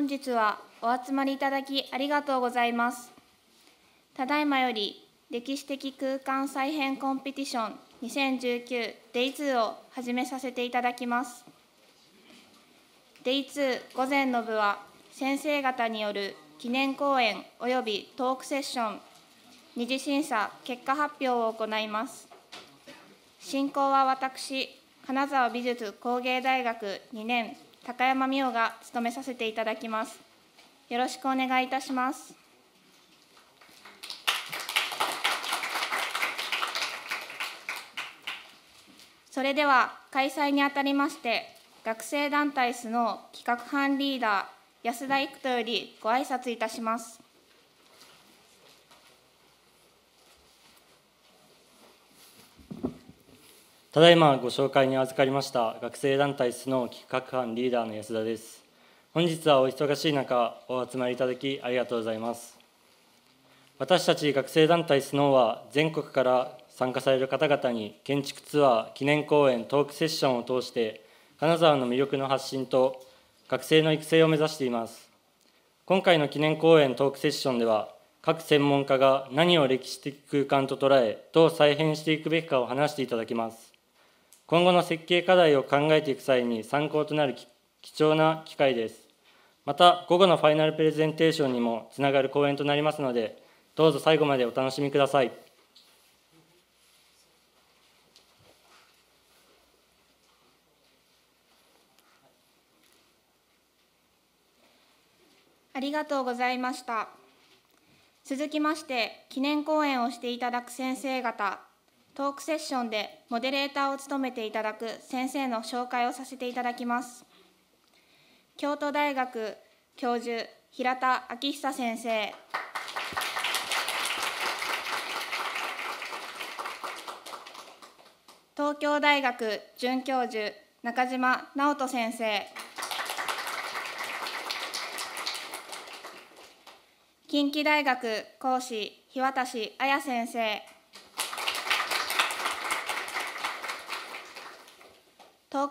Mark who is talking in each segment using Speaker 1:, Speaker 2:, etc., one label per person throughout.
Speaker 1: 本日はお集まりいただきありがとうございます。ただいまより歴史的空間再編コンペティション 2019Day2 を始めさせていただきます。Day2 午前の部は先生方による記念講演及びトークセッション、二次審査結果発表を行います。進行は私、金沢美術工芸大学2年高山美桜が務めさせていただきます。よろしくお願いいたします。それでは開催にあたりまして学生団体スの企画班リーダー安田育人よりご挨拶いたします。
Speaker 2: ただいまご紹介に預かりました学生団体スノー企画班リーダーの安田です本日はお忙しい中お集まりいただきありがとうございます私たち学生団体スノーは全国から参加される方々に建築ツアー記念公演トークセッションを通して金沢の魅力の発信と学生の育成を目指しています今回の記念公演トークセッションでは各専門家が何を歴史的空間と捉えどう再編していくべきかを話していただきます今後の設計課題を考えていく際に参考となる貴重な機会です。また、午後のファイナルプレゼンテーションにもつながる講演となりますので、どうぞ最後までお楽
Speaker 3: しみください。
Speaker 1: ありがとうございました。続きまして、記念講演をしていただく先生方、トークセッションでモデレーターを務めていただく先生の紹介をさせていただきます。京都大学教授平田昭久先生。東京大学准教授中島直人先生。近畿大学講師日渡綾先生。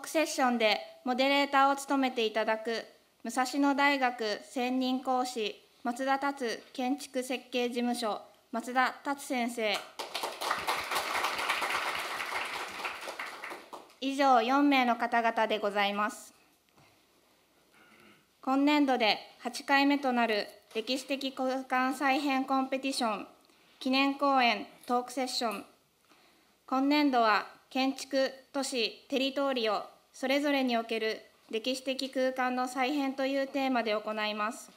Speaker 1: ークセッションでモデレーターを務めていただく武蔵野大学専任講師松田達建築設計事務所松田達先生以上4名の方々でございます今年度で8回目となる歴史的空間再編コンペティション記念公演トークセッション今年度は建築、都市、テリトーリをそれぞれにおける歴史的空間の再編というテーマで行います。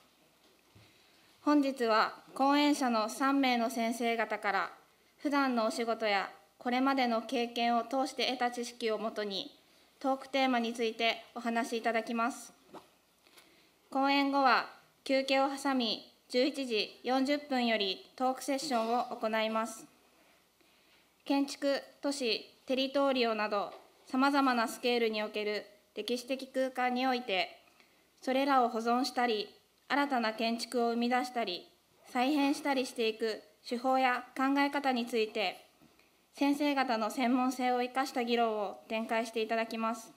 Speaker 1: 本日は講演者の3名の先生方から普段のお仕事やこれまでの経験を通して得た知識をもとにトークテーマについてお話しいただきます。講演後は休憩を挟み11時40分よりトークセッションを行います。建築、都市、テリトーリオなどさまざまなスケールにおける歴史的空間においてそれらを保存したり新たな建築を生み出したり再編したりしていく手法や考え方について先生方の専門性を生かした議論を展開していただきます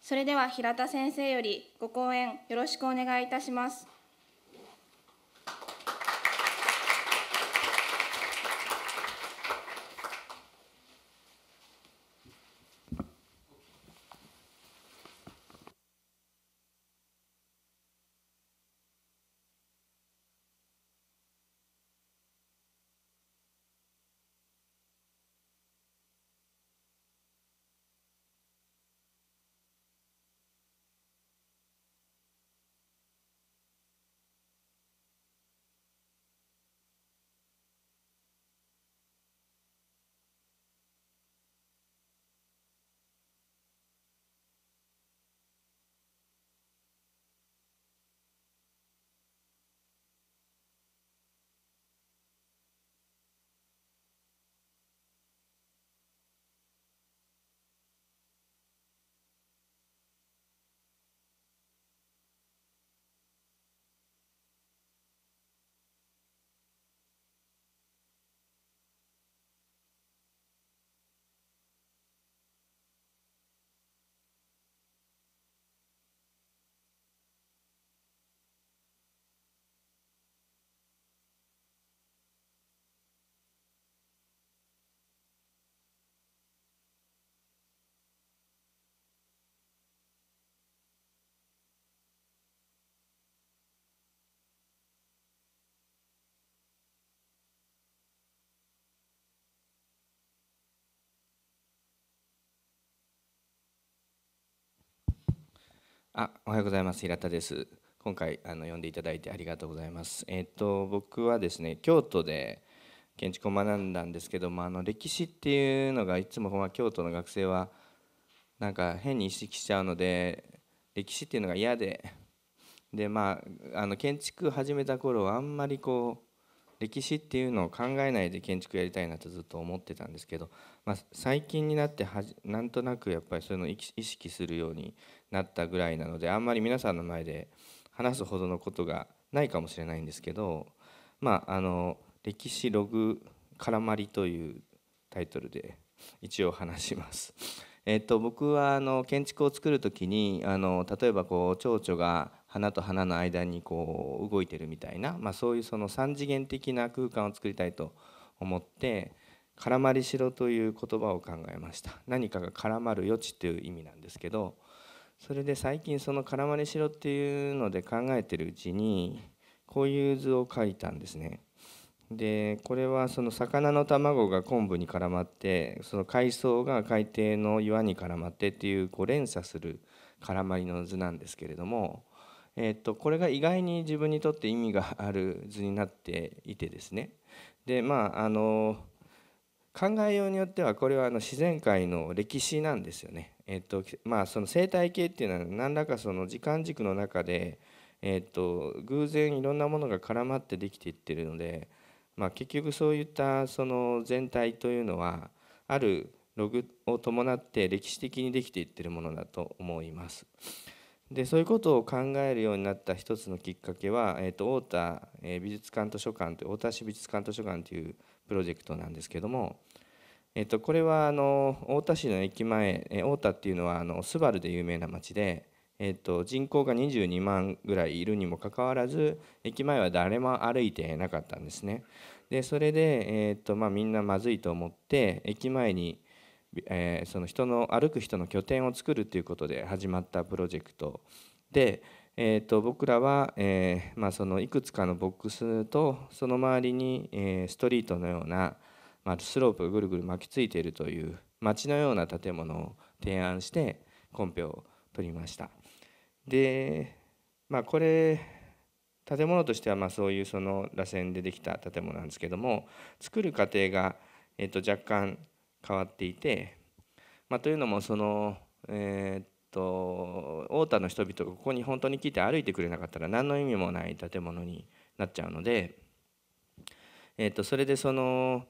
Speaker 1: それでは平田先生よりご講演よろしくお願いいたします
Speaker 2: あおはようございます平田です今回あの呼んでいただいてありがとうございますえっ、ー、と僕はですね京都で建築を学んだんですけどもあの歴史っていうのがいつも、まあ、京都の学生はなんか変に意識しちゃうので歴史っていうのが嫌ででまああの建築始めた頃はあんまりこう歴史っていうのを考えないで建築やりたいなとずっと思ってたんですけど、まあ、最近になってはじなんとなくやっぱりそういうのを意識するようになったぐらいなのであんまり皆さんの前で話すほどのことがないかもしれないんですけど、まあ、あの歴史ログ絡まりというタイトルで一応話します。えっと、僕はあの建築を作る時にあの例えばこう蝶々が花と花の間にこう動いてるみたいな、まあ、そういうその3次元的な空間を作りたいと思って「絡まりしろ」という言葉を考えました何かが絡まる余地という意味なんですけどそれで最近その「絡まりしろ」っていうので考えてるうちにこういう図を描いたんですね。でこれはその魚の卵が昆布に絡まってその海藻が海底の岩に絡まってっていうこう連鎖する絡まりの図なんですけれどもえっとこれが意外に自分にとって意味がある図になっていてですねでまああの考えようによってはこれはあの自然界の歴史なんですよね。えっとまあ、その生態系っていうのは何らかその時間軸の中で、えっと、偶然いろんなものが絡まってできていってるので、まあ、結局そういったその全体というのはあるログを伴って歴史的にできていってるものだと思います。でそういうことを考えるようになった一つのきっかけは、えーと、太田、え美術館図書館という太田市美術館図書館というプロジェクトなんですけども、えーと、これはあの太田市の駅前、えー、太田っていうのはあのスバルで有名な町で、えーと、と人口が22万ぐらいいるにもかかわらず駅前は誰も歩いてなかったんですね。でそれで、えーとまあ、みんなまずいと思って駅前にえー、その人の歩く人の拠点を作るということで始まったプロジェクトで、えーと、僕らは、えー、まあ、そのいくつかのボックスとその周りに、えー、ストリートのような、まあ、スロープがぐるぐる巻きついているという街のような建物を提案してコンペを取りました。で、まあ、これ建物としてはまあそういうその螺旋でできた建物なんですけども作る過程が、えっと若干変わっていて、まあ、というのもその、えー、っと太田の人々がここに本当に来て歩いてくれなかったら何の意味もない建物になっちゃうので、えー、っとそれでその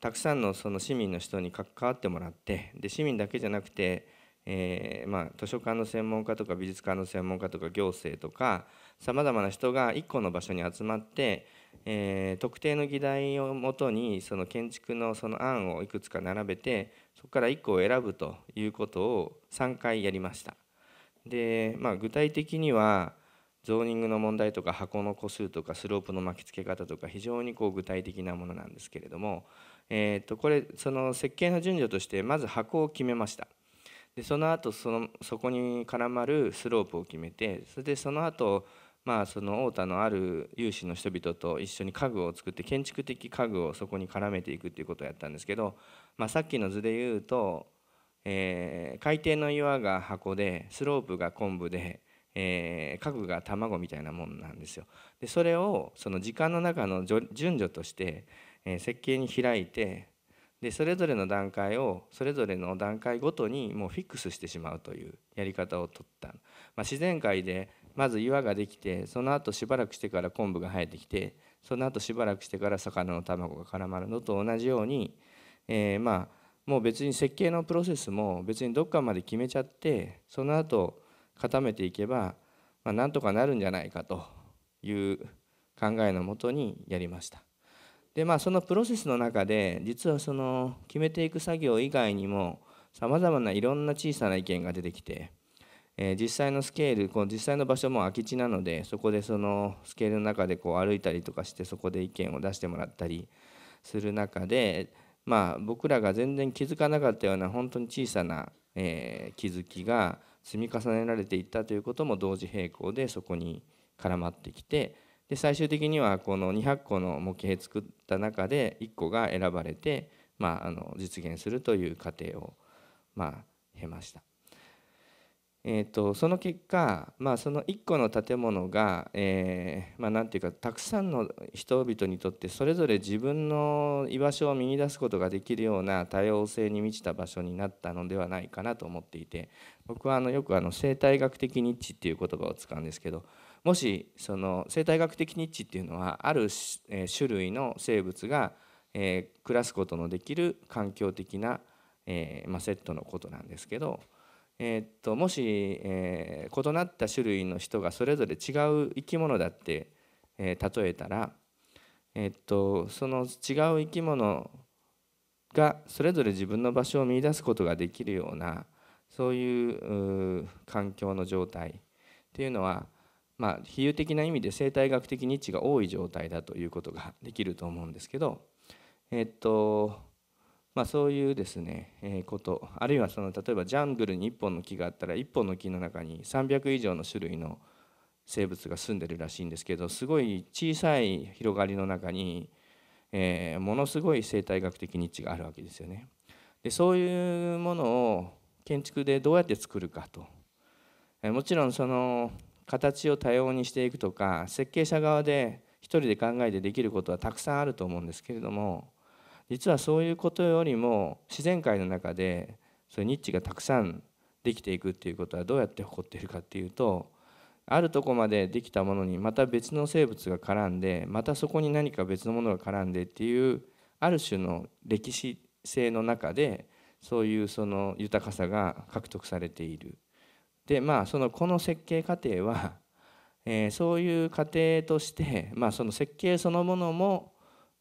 Speaker 2: たくさんのその市民の人に関わってもらってで市民だけじゃなくて、えー、まあ、図書館の専門家とか美術館の専門家とか行政とかさまざまな人が1個の場所に集まってえー、特定の議題をもとにその建築のその案をいくつか並べてそこから1個を選ぶということを3回やりましたで、まあ、具体的にはゾーニングの問題とか箱の個数とかスロープの巻きつけ方とか非常にこう具体的なものなんですけれども、えー、とこれその設計の順序としてまず箱を決めましたでその後そのそこに絡まるスロープを決めてそれでその後まあ、その太田のある有志の人々と一緒に家具を作って建築的家具をそこに絡めていくっていうことをやったんですけど、まあ、さっきの図で言うと、えー、海底の岩が箱でスロープが昆布で、えー、家具が卵みたいなもんなんですよ。でそれをその時間の中の順序として、えー、設計に開いてでそれぞれの段階をそれぞれの段階ごとにもうフィックスしてしまうというやり方をとった、まあ、自然界でまず岩ができてその後しばらくしてから昆布が生えてきてその後しばらくしてから魚の卵が絡まるのと同じように、えー、まあもう別に設計のプロセスも別にどっかまで決めちゃってその後固めていけば、まあ、なんとかなるんじゃないかという考えのもとにやりました。でまあそのプロセスの中で実はその決めていく作業以外にもさまざまないろんな小さな意見が出てきてえ実際のスケールこの実際の場所も空き地なのでそこでそのスケールの中でこう歩いたりとかしてそこで意見を出してもらったりする中で、まあ、僕らが全然気づかなかったような本当に小さな、え気づきが積み重ねられていったということも同時並行でそこに絡まってきてで最終的にはこの200個の模型作った中で1個が選ばれて、まあ、あの実現するという過程を、まあ、経ました。えーと、その結果、まあ、その1個の建物が、えー、まあ、なんていうかたくさんの人々にとってそれぞれ自分の居場所を見いだすことができるような多様性に満ちた場所になったのではないかなと思っていて僕はあのよくあの生態学的ニッチっていう言葉を使うんですけどもしその生態学的ニッチっていうのはある種類の生物が、えー、暮らすことのできる環境的な、えー、まあ、セットのことなんですけど。えー、っともし、えー、異なった種類の人がそれぞれ違う生き物だって、えー、例えたら、えっとその違う生き物がそれぞれ自分の場所を見いだすことができるようなそういう環境の状態っていうのは、まあ、比喩的な意味で生態学的に位置が多い状態だということができると思うんですけど、えっとまあ、そういうですね、えことあるいはその例えばジャングルに1本の木があったら1本の木の中に300以上の種類の生物が住んでるらしいんですけどすごい小さい広がりの中に、えー、ものすごい生態学的ニッチがあるわけですよね。でそういうものを建築でどうやって作るかと、えもちろんその形を多様にしていくとか設計者側で一人で考えてできることはたくさんあると思うんですけれども実はそういうことよりも自然界の中でそういうニッチがたくさんできていくっていうことはどうやって起こっているかっていうとあるとこまでできたものにまた別の生物が絡んでまたそこに何か別のものが絡んでっていうある種の歴史性の中でそういうその豊かさが獲得されている。でまあそのこの設計過程は、えー、そういう過程として、まあ、その設計そのものも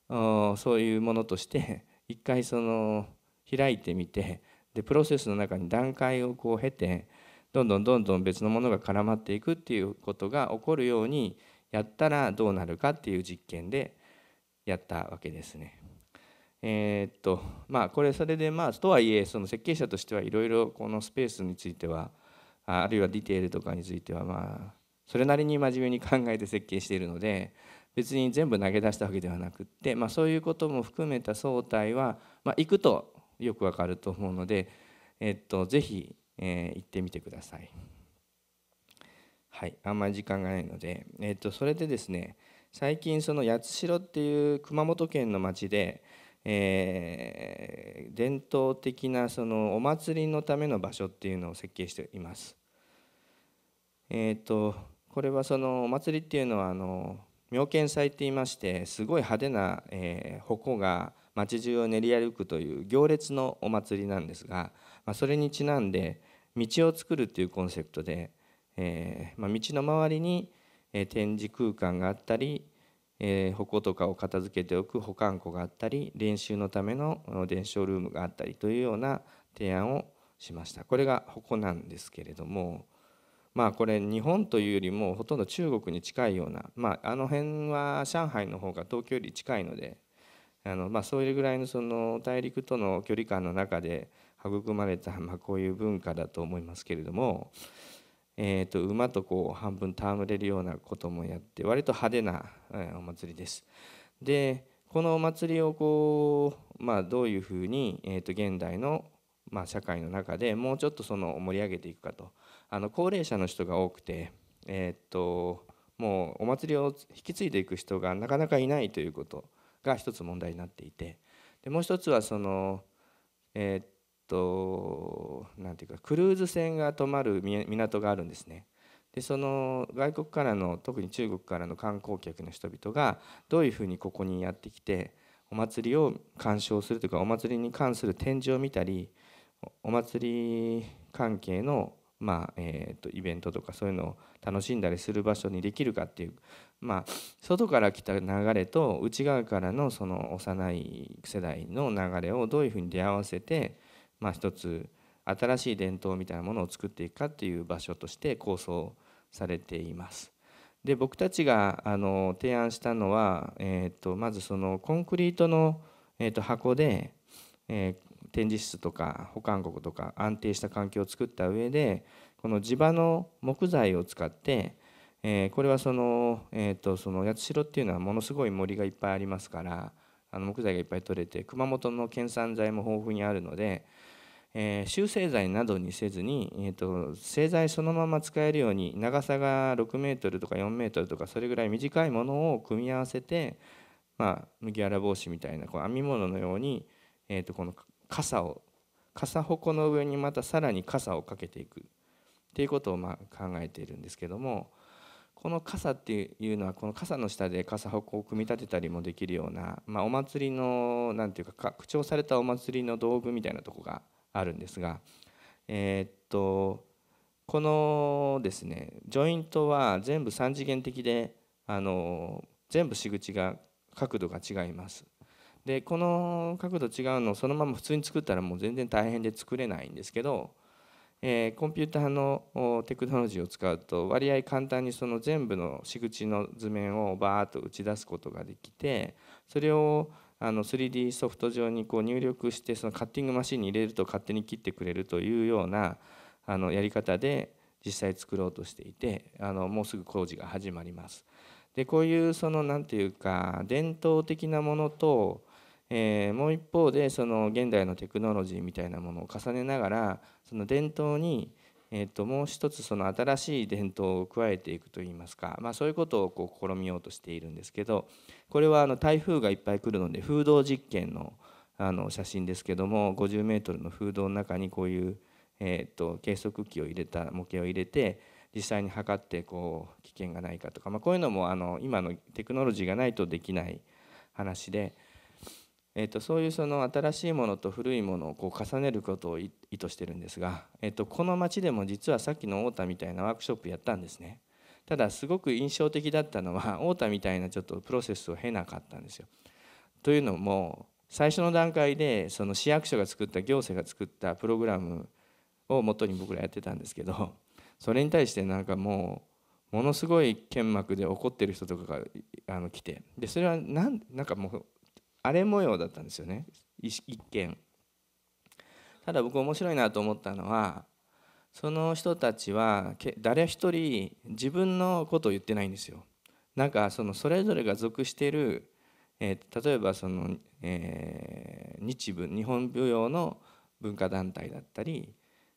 Speaker 2: そういうものとして 一回その開いてみてでプロセスの中に段階をこう経てどんどんどんどん別のものが絡まっていくっていうことが起こるようにやったらどうなるかっていう実験でやったわけですね。えー、っとまあこれそれでまあとはいえその設計者としてはいろいろこのスペースについてはあるいはディテールとかについてはまあそれなりに真面目に考えて設計しているので別に全部投げ出したわけではなくって、まあ、そういうことも含めた総体は、まあ、行くとよくわかると思うので、えっと、ぜひ、えー、行ってみてください。はい、あんまり時間がないので、えっと、それでですね最近その八代っていう熊本県の町で、えー、伝統的なそのお祭りのための場所っていうのを設計しています。えっ、とこれはそのお祭りっていうのはあの妙見祭っていいましてすごい派手な、えー、矛が町中を練り歩くという行列のお祭りなんですが、まあ、それにちなんで道を作るっていうコンセプトで、えー、まあ、道の周りに、えー、展示空間があったり、えー、矛とかを片付けておく保管庫があったり練習のための伝承ルームがあったりというような提案をしましたこれが矛なんですけれどもまあ、これ日本というよりもほとんど中国に近いような、まあ、あの辺は上海の方が東京より近いのであの、まあ、そうぐらいのその大陸との距離感の中で育まれた、まあ、こういう文化だと思いますけれども、えー、と馬とこう半分戯れるようなこともやって割と派手なお祭りです。でこのお祭りをこう、まあ、どういうふうに、えー、と現代の、まあ、社会の中でもうちょっとその盛り上げていくかと。あの高齢者の人が多くて、えー、っともうお祭りを引き継いでいく人がなかなかいないということが一つ問題になっていてでもう一つはそのえー、っと何ていうかクルーズ船が泊まる港があるんですね。でその外国からの特に中国からの観光客の人々がどういうふうにここにやってきてお祭りを鑑賞するというかお祭りに関する展示を見たりお祭り関係のまあえーと、イベントとかそういうのを楽しんだりする場所にできるかっていう、まあ、外から来た流れと内側からのその幼い世代の流れをどういうふうに出会わせて、まあ、一つ新しい伝統みたいなものを作っていくかっていう場所として構想されています。で僕たちがあの提案したのは、えーと、まずそのコンクリートの、えーと箱で、えー展示室とか保管庫とか安定した環境を作った上でこの地場の木材を使って、えー、これはその,、えー、とその八代っていうのはものすごい森がいっぱいありますからあの木材がいっぱい取れて熊本の県産材も豊富にあるので、えー、集成材などにせずに、えー、と製材そのまま使えるように長さが6メートルとか4メートルとかそれぐらい短いものを組み合わせて、まあ、麦わら帽子みたいなこう編み物のように、えー、とこの傘を傘鉾の上にまたさらに傘をかけていくっていうことをまあ考えているんですけどもこの傘っていうのはこの傘の下で傘鉾を組み立てたりもできるような、まあ、お祭りの何ていうか拡張されたお祭りの道具みたいなとこがあるんですがえー、っとこのですねジョイントは全部三次元的であの全部仕口が角度が違います。でこの角度違うのをそのまま普通に作ったらもう全然大変で作れないんですけど、えー、コンピューターのテクノロジーを使うと割合簡単にその全部の仕口の図面をバーッと打ち出すことができてそれをあの 3D ソフト上にこう入力してそのカッティングマシンに入れると勝手に切ってくれるというようなあのやり方で実際作ろうとしていてあのもうすぐ工事が始まります。でこういうその何て言うか伝統的なものとえー、もう一方でその現代のテクノロジーみたいなものを重ねながらその伝統に、えー、ともう一つその新しい伝統を加えていくといいますか、まあ、そういうことをこう試みようとしているんですけどこれはあの台風がいっぱい来るので風洞実験のあの写真ですけども50メートルの風洞の中にこういう、えー、と計測器を入れた模型を入れて実際に測ってこう危険がないかとか、まあ、こういうのもあの今のテクノロジーがないとできない話で。えー、とそういうその新しいものと古いものをこう重ねることを意図してるんですが、えー、とこの町でも実はさっきの太田みたいなワークショップやったんですねただすごく印象的だったのは太田みたいなちょっとプロセスを経なかったんですよ。というのも最初の段階でその市役所が作った行政が作ったプログラムを元に僕らやってたんですけどそれに対してなんかもうものすごい剣幕で怒ってる人とかがあの来てでそれはなんなんかもう荒れ模様だったんですよね一見ただ僕面白いなと思ったのはその人たちは誰一人自分のことを言ってないんですよなんかそのそれぞれが属してる、えー、例えばその、えー、日文日本舞踊の文化団体だったり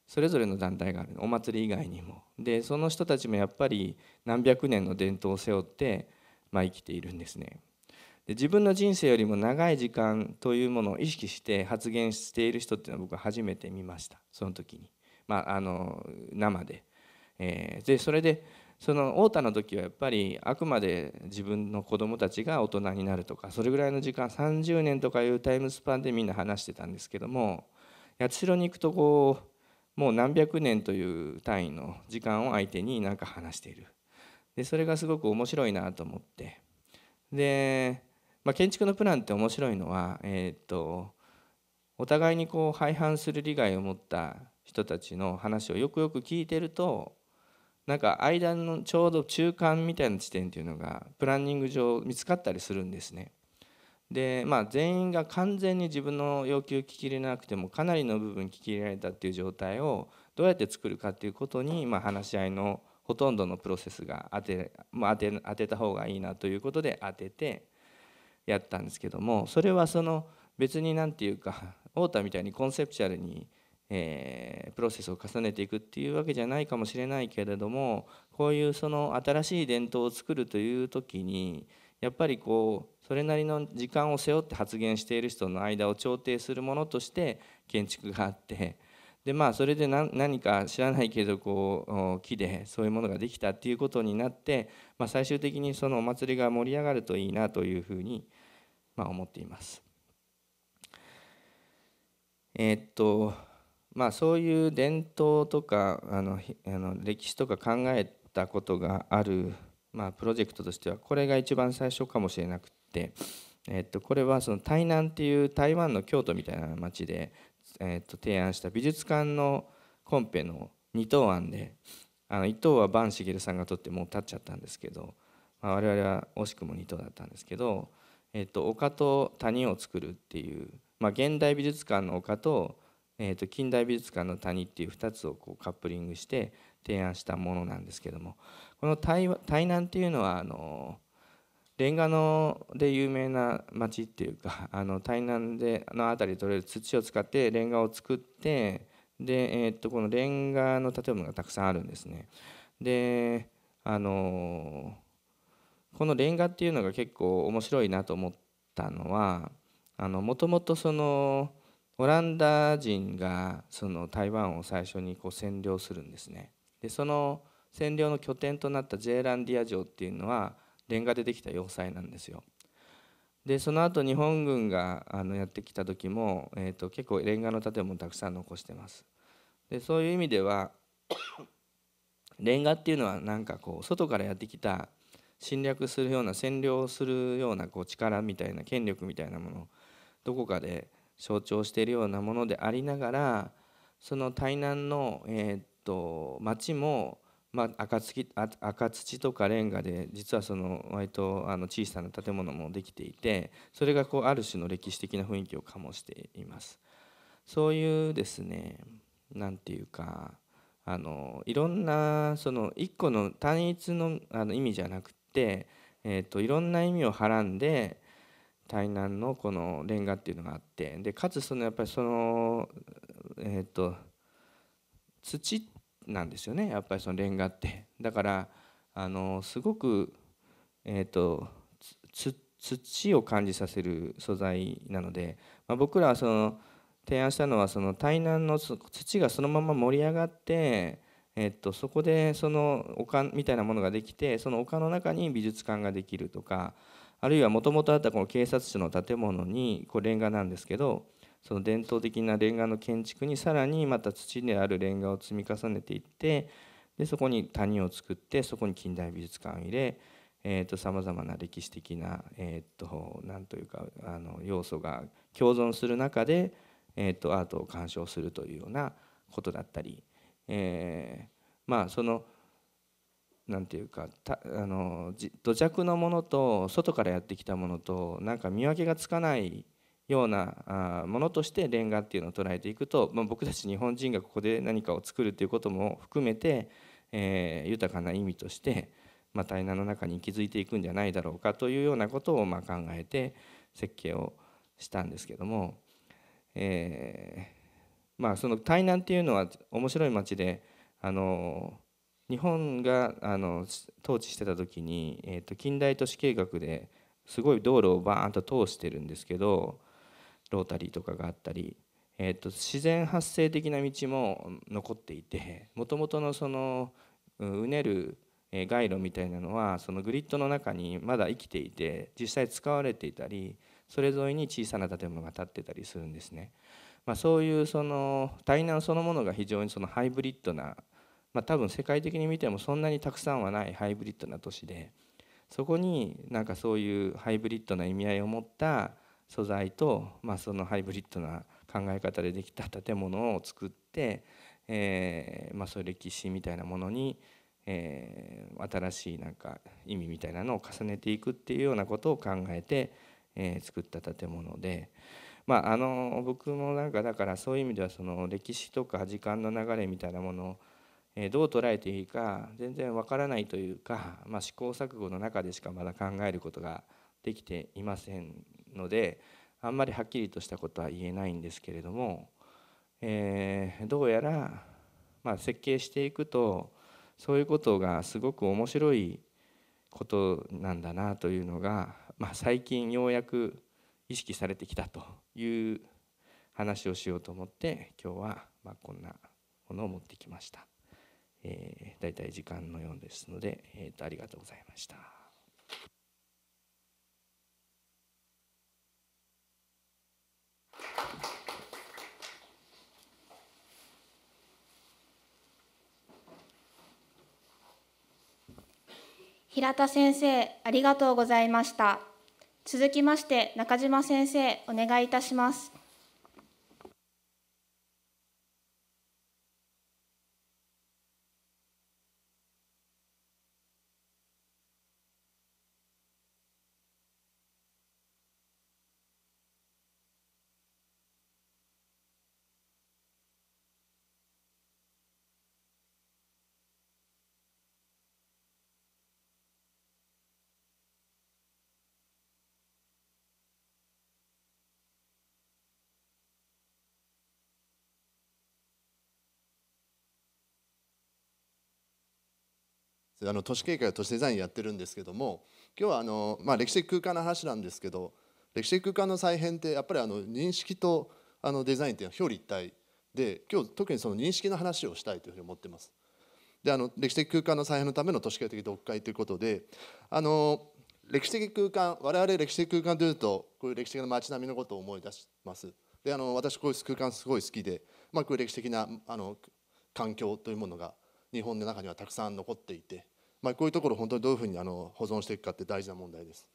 Speaker 2: それぞれの団体があるお祭り以外にもでその人たちもやっぱり何百年の伝統を背負って、まあ、生きているんですねで自分の人生よりも長い時間というものを意識して発言している人っていうのは僕は初めて見ましたその時に、まあ、あの生で,、えー、でそれでその太田の時はやっぱりあくまで自分の子供たちが大人になるとかそれぐらいの時間30年とかいうタイムスパンでみんな話してたんですけども八代に行くとこうもう何百年という単位の時間を相手に何か話しているでそれがすごく面白いなと思ってでまあ、建築のプランって面白いのは、えっとお互いにこう廃反する利害を持った人たちの話をよくよく聞いてるとなんか間のちょうど中間みたいな地点っていうのがプランニング上見つかったりするんですね。でまあ、全員が完全に自分の要求を聞き入れなくてもかなりの部分聞き入れられたっていう状態をどうやって作るかっていうことに、まあ、話し合いのほとんどのプロセスが当て,、当て当てた方がいいなということで当ててやったんですけどもそれはその別に何て言うか太田みたいにコンセプチュアルに、えー、プロセスを重ねていくっていうわけじゃないかもしれないけれどもこういうその新しい伝統を作るという時にやっぱりこうそれなりの時間を背負って発言している人の間を調停するものとして建築があってでまあそれで何か知らないけどこう木でそういうものができたっていうことになって、まあ、最終的にそのお祭りが盛り上がるといいなというふうに思います。まあ、思っています。えー、っとまあそういう伝統とかあのあの歴史とか考えたことがある、まあ、プロジェクトとしてはこれが一番最初かもしれなくて、えー、っとこれはその台南っていう台湾の京都みたいな町で、えー、っと提案した美術館のコンペの2等案であの1等は坂茂さんが取ってもう立っちゃったんですけど、まあ、我々は惜しくも2等だったんですけど。えっと、丘と谷を作るっていう、まあ、現代美術館の丘と,、えっと近代美術館の谷っていう2つをこうカップリングして提案したものなんですけどもこの台南っていうのはあのレンガので有名な町っていうか あの台南での辺りで取れる土を使ってレンガを作ってで、えっとこのレンガの建物がたくさんあるんですね。であのーこのレンガっていうのが結構面白いなと思ったのはもともとそのオランダ人がその台湾を最初にこう占領するんですね。でその占領の拠点となったジェーランディア城っていうのはレンガでできた要塞なんですよ。でその後日本軍があのやってきた時も、えーと、結構レンガの建物たくさん残してます。でそういう意味ではレンガっていうのはなんかこう外からやってきた侵略するような占領するようなこう力みたいな権力みたいなものをどこかで象徴しているようなものでありながらその台南の、えっと町も、まあ、赤赤土とかレンガで実はその割とあの小さな建物もできていてそれがこうある種の歴史的な雰囲気を醸しています。そういうですねなんていうかあのいろんなその一個の単一のあの意味じゃなく、えーと、いろんな意味をはらんで台南のこのレンガっていうのがあってでかつそのやっぱりそのえっ、ー、と土なんですよねやっぱりそのレンガってだからあのすごくえっ、ー、と土を感じさせる素材なので、まあ、僕らはその提案したのはその台南の土がそのまま盛り上がってえっと、そこでその丘みたいなものができてその丘の中に美術館ができるとかあるいはもともとあったこの警察署の建物にこれレンガなんですけどその伝統的なレンガの建築にさらにまた土であるレンガを積み重ねていってでそこに谷を作ってそこに近代美術館を入れさまざまな歴史的な何、えー、とというかあの要素が共存する中で、えー、とアートを鑑賞するというようなことだったりえー、まあそのなんていうかたあの土着のものと外からやってきたものとなんか見分けがつかないようなあものとしてレンガっていうのを捉えていくと、まあ、僕たち日本人がここで何かを作るということも含めて、えー、豊かな意味として、まあ、対話の中に息づいていくんじゃないだろうかというようなことをまあ考えて設計をしたんですけども、えー、まあ、その台南っていうのは面白い町であの日本があの統治してた時に、えー、と近代都市計画ですごい道路をバーンと通してるんですけどロータリーとかがあったり、えー、と自然発生的な道も残っていてもともとのそのうねる街路みたいなのはそのグリッドの中にまだ生きていて実際使われていたりそれぞれに小さな建物が建ってたりするんですね。まあ、そういうその対難そのものが非常にそのハイブリッドな、まあ、多分世界的に見てもそんなにたくさんはないハイブリッドな都市でそこになんかそういうハイブリッドな意味合いを持った素材と、まあ、そのハイブリッドな考え方でできた建物を作って、えーまあ、そういう歴史みたいなものに、えー、新しいなんか意味みたいなのを重ねていくっていうようなことを考えて、えー、作った建物で。まあ、あの僕もなんかだからそういう意味ではその歴史とか時間の流れみたいなものをえどう捉えていいか全然わからないというか、まあ、試行錯誤の中でしかまだ考えることができていませんのであんまりはっきりとしたことは言えないんですけれども、えー、どうやら、まあ、設計していくとそういうことがすごく面白いことなんだなというのが、まあ、最近ようやく意識されてきたという話をしようと思って今日はまあこんなものを持ってきました。えー、たい時間のようですので、えー、とありがとうございました。
Speaker 1: 平田先生ありがとうございました。続きまして中島先生お願いいたします
Speaker 3: あの都市計画や都市デザインやってるんですけども今日はあの、まあ、歴史的空間の話なんですけど歴史的空間の再編ってやっぱりあの認識とあのデザインっていうのは表裏一体で今日特にその認識の話をしたいというふうに思ってます。であの歴史的空間の再編のための都市計画的読解ということであの歴史的空間我々歴史的空間というとこういう歴史的な街並みのことを思い出します。であの私こういう空間すごい好きで、まあ、こういう歴史的なあの環境というものが日本の中にはたくさん残っていて、まあ、こういうところ本当にどういうふうにあの保存していくかって大事な問題です。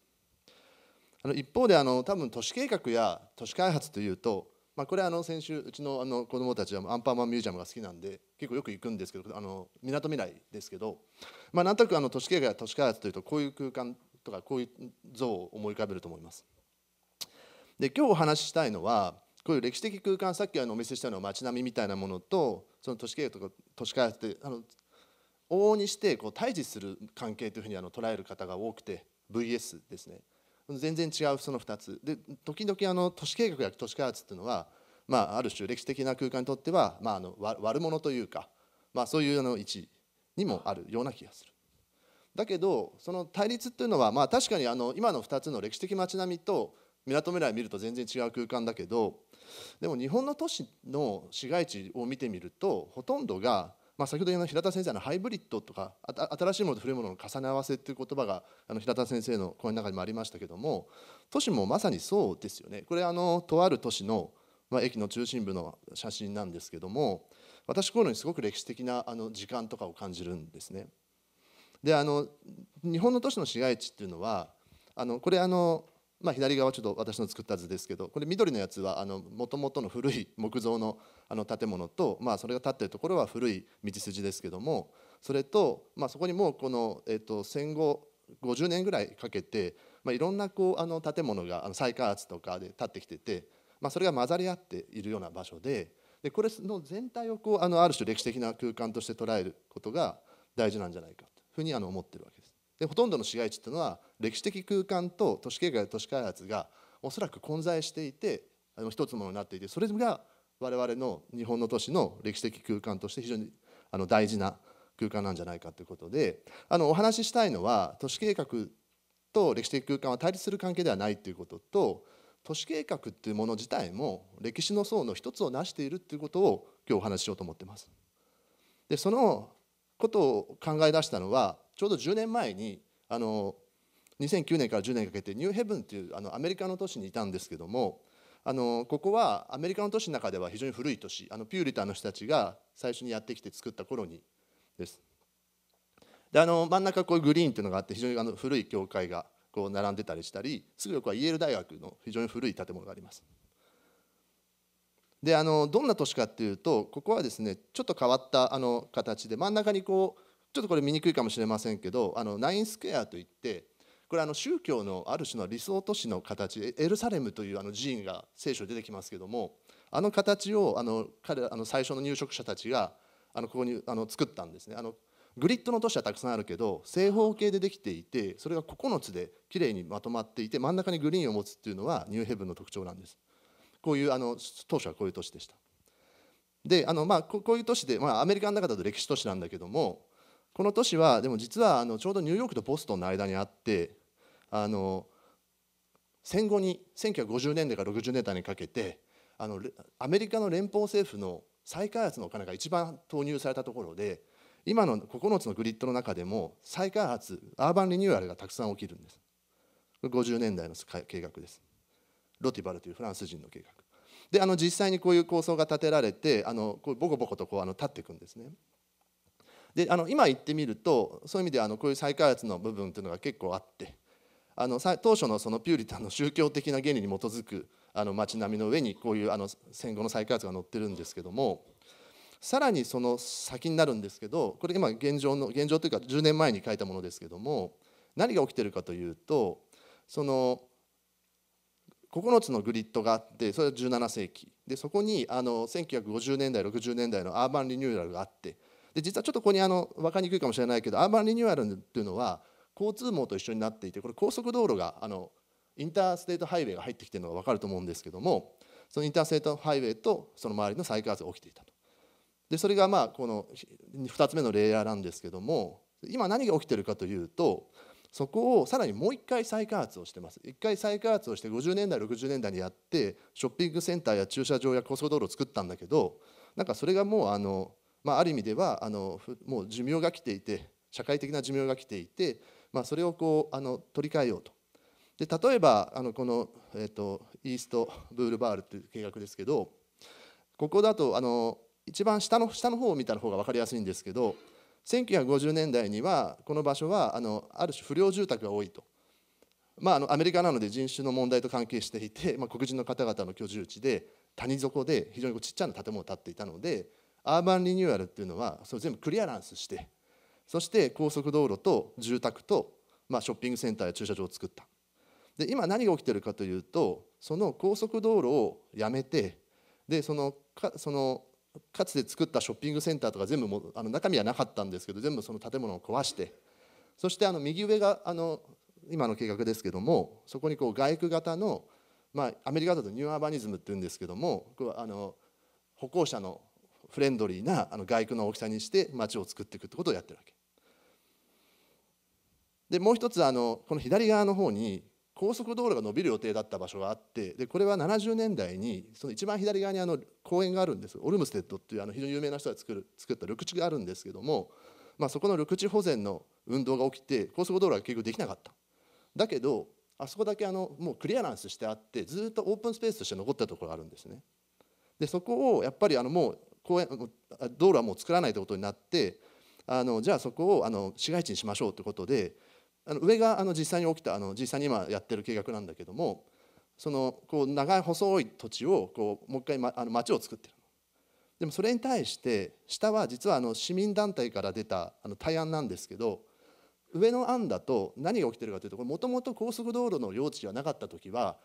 Speaker 3: あの一方であの多分都市計画や都市開発というと、まあ、これあの先週うちのあの子どもたちはアンパンマンミュージアムが好きなんで結構よく行くんですけどあのみなとみらいですけど、まあ、なんとなくあの都市計画や都市開発というとこういう空間とかこういう像を思い浮かべると思います。で今日お話ししたいのはこういう歴史的空間さっきあのお見せしたのな街並みみたいなものとその都市経営とか都市開発ってあの往々にしてこう対峙する関係というふうにあの捉える方が多くて VS ですね全然違うその2つで時々あの都市計画や都市開発っていうのは、まあ、ある種歴史的な空間にとっては、まあ、あの悪者というか、まあ、そういうあの位置にもあるような気がする。だけどその対立っていうのは、まあ、確かにあの今の2つの歴史的街並みとみなとみらい見ると全然違う空間だけどでも日本の都市の市街地を見てみるとほとんどが、まあ、先ほど言った平田先生のハイブリッドとか新しいものと古いものの重ね合わせっていう言葉があの平田先生の声の中にもありましたけども都市もまさにそうですよね。これあのとある都市のまあ、駅の中心部の写真なんですけども私こういうのにすごく歴史的なあの時間とかを感じるんですね。であの日本の都市の市街地っていうのはあのこれあのまあ、左側ちょっと私の作った図ですけどこれ緑のやつはもともとの古い木造のあの建物と、まあ、それが建ってるところは古い道筋ですけどもそれと、まあ、そこにもうこの、えー、と戦後50年ぐらいかけて、まあ、いろんなこうあの建物があの再開発とかで建ってきてて、まあ、それが混ざり合っているような場所ででこれの全体をこうあのある種歴史的な空間として捉えることが大事なんじゃないかというふうにあの思ってるわけです。でほとんどの市街地っていうのは歴史的空間と都市計画や都市開発がおそらく混在していてあの一つのものになっていてそれが我々の日本の都市の歴史的空間として非常にあの大事な空間なんじゃないかということであのお話ししたいのは都市計画と歴史的空間は対立する関係ではないということと都市計画っていうもの自体も歴史の層の一つを成しているっていうことを今日お話ししようと思ってます。でそのことを考え出したのはちょうど10年前にあの2009年から10年かけてニューヘブンというあのアメリカの都市にいたんですけどもあのここはアメリカの都市の中では非常に古い都市あのピューリターの人たちが最初にやってきて作った頃にです。であの真ん中こういうグリーンっていうのがあって非常にあの古い教会がこう並んでたりしたりすぐ横はイェール大学の非常に古い建物があります。であのどんな都市かっていうとここはですねちょっと変わったあの形で真ん中にこうちょっとこれ見にくいかもしれませんけどあのナインスクエアといってこれあの宗教のある種の理想都市の形エルサレムというあの寺院が聖書に出てきますけどもあの形をあの彼あの最初の入植者たちがあのここにあの作ったんですねあのグリッドの都市はたくさんあるけど正方形でできていてそれが9つできれいにまとまっていて真ん中にグリーンを持つっていうのはニューヘブンの特徴なんですこういうあの当初はこういう都市でしたであの、まあ、こういう都市で、まあ、アメリカの中だと歴史都市なんだけどもこの都市はでも実はあのちょうどニューヨークとボストンの間にあってあの戦後に1950年代から60年代にかけてあのアメリカの連邦政府の再開発のお金が一番投入されたところで今の9つのグリッドの中でも再開発アーバンリニューアルがたくさん起きるんです50年代の計画ですロティバルというフランス人の計画であの実際にこういう構想が立てられてあのこうボコボコとこうあの立っていくんですねであの今言ってみるとそういう意味であのこういう再開発の部分というのが結構あってあの当初のそのピューリタンの宗教的な原理に基づくあの街並みの上にこういうあの戦後の再開発が載ってるんですけどもさらにその先になるんですけどこれ今現状の現状というか10年前に書いたものですけども何が起きてるかというとその9つのグリッドがあってそれは17世紀でそこにあの1950年代60年代のアーバンリニューアルがあってで実はちょっとここにあの分かりにくいかもしれないけどアーバンリニューアルっていうのは交通網と一緒になっていてこれ高速道路があのインターステートハイウェイが入ってきてるのが分かると思うんですけどもそのインターステートハイウェイとその周りの再開発が起きていたとでそれがまあこの2つ目のレイヤーなんですけども今何が起きてるかというとそこをさらにもう一回再開発をしてます一回再開発をして50年代60年代にやってショッピングセンターや駐車場や高速道路を作ったんだけどなんかそれがもうあのまあ、ある意味ではあのもう寿命が来ていて社会的な寿命が来ていて、まあ、それをこうあの取り替えようとで例えばあのこの、えーと、イーストブールバールという計画ですけどここだとあの一番下の下の方を見た方が分かりやすいんですけど1950年代にはこの場所はあのある種不良住宅が多いと、まあ、あのアメリカなので人種の問題と関係していて、まあ、黒人の方々の居住地で谷底で非常にちっちゃな建物を建っていたのでアーバンリニューアルっていうのはそれ全部クリアランスしてそして高速道路と住宅と、まあ、ショッピングセンターや駐車場を作ったで今何が起きてるかというとその高速道路をやめてでそのかそのかつて作ったショッピングセンターとか全部もあの中身はなかったんですけど全部その建物を壊してそしてあの右上があの今の計画ですけどもそこにこう外区型の、まあ、アメリカだとニューアーバニズムっていうんですけどもあの歩行者のフレンドリーなあの外区の大きさにして町を作っていくってことをやってるわけでもう一つあのこの左側の方に高速道路が伸びる予定だった場所があってでこれは70年代にその一番左側にあの公園があるんですオルムステッドっていうあの非常に有名な人が作る作った緑地があるんですけども、まあ、そこの緑地保全の運動が起きて高速道路が結局できなかっただけどあそこだけあのもうクリアランスしてあってずっとオープンスペースとして残ったところがあるんですねでそこをやっぱりあのもう公園道路はもう作らないということになってあのじゃあそこをあの市街地にしましょうということであの上があの実際に起きたあの実際に今やってる計画なんだけどもそのこう長い細い土地をこうもう一回、ま、あの町を作ってるでもそれに対して下は実はあの市民団体から出たあの対案なんですけど上の案だと何が起きてるかというともともと高速道路の用地がなかった時は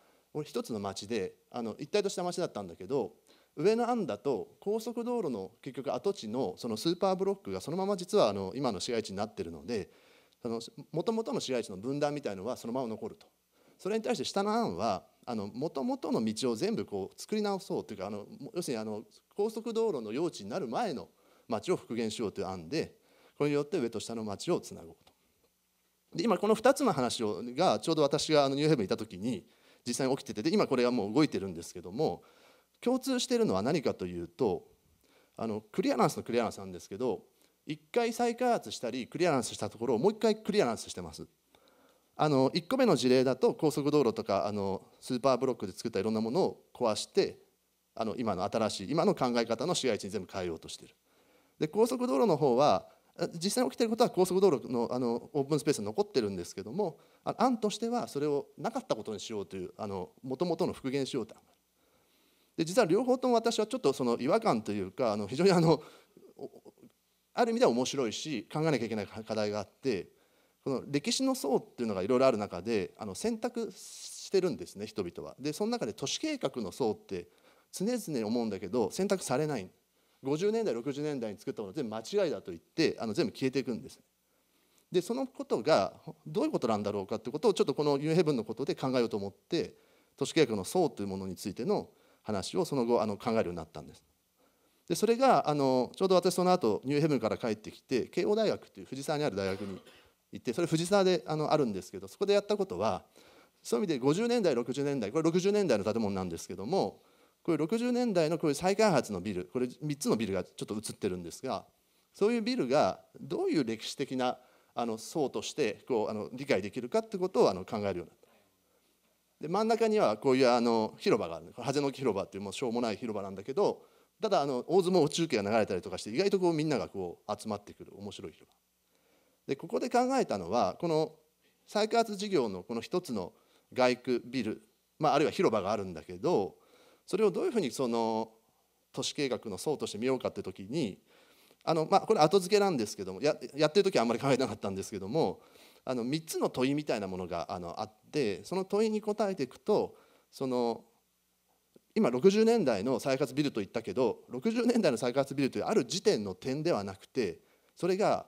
Speaker 3: 一つの町であの一体とした町だったんだけど上の案だと高速道路の結局跡地のそのスーパーブロックがそのまま実はあの今の市街地になってるのでもともとの市街地の分断みたいのはそのまま残るとそれに対して下の案はもともとの道を全部こう作り直そうというかあの要するにあの高速道路の用地になる前の町を復元しようという案でこれによって上と下の町をつなごうと。で今この2つの話をがちょうど私があのニューヘブンにいた時に実際に起きててで今これがもう動いてるんですけども共通しているのは何かというとあのクリアランスのクリアランスなんですけど1回再開発したりクリアランスしたところをもう1回クリアランスしてます。あの1個目の事例だと高速道路とかあのスーパーブロックで作ったいろんなものを壊してあの今の新しい今の考え方の市街地に全部変えようとしてる。で高速道路の方は実際に起きていることは高速道路のあのオープンスペースに残ってるんですけども案としてはそれをなかったことにしようというもともとの復元しようとで実は両方とも私はちょっとその違和感というかあの非常にあのある意味では面白いし考えなきゃいけない課題があってこの歴史の層っていうのがいろいろある中であの選択してるんですね人々は。でその中で都市計画の層って常々思うんだけど選択されない50年代60年代に作ったもの全部間違いだと言ってあの全部消えていくんです。でそのことがどういうことなんだろうかってことをちょっとこの「ユーヘブン」のことで考えようと思って都市計画の層というものについての話をその後あの考えるようになったんです。でそれがあのちょうど私その後ニューヘブンから帰ってきて慶応大学っていう藤沢にある大学に行ってそれ藤沢であのあるんですけどそこでやったことはそういう意味で50年代60年代これ60年代の建物なんですけどもこれ60年代のこういう再開発のビルこれ3つのビルがちょっと映ってるんですがそういうビルがどういう歴史的なあの層としてこうあの理解できるかってことをあの考えるようになった。で真ん中にはこういうあの広場があるハゼのキ広場っていうもうしょうもない広場なんだけどただあの大相撲中継が流れたりとかして意外とこうみんながこう集まってくる面白い広場でここで考えたのはこの再開発事業のこの一つの外区ビル、まあ、あるいは広場があるんだけどそれをどういうふうにその都市計画の層として見ようかって時にあの、まあ、これ後付けなんですけどもややってる時はあんまり考えなかったんですけどもあの3つの問いみたいなものがあのあってその問いに答えていくとその今60年代の再発ビルと言ったけど60年代の再発ビルというある時点の点ではなくてそれが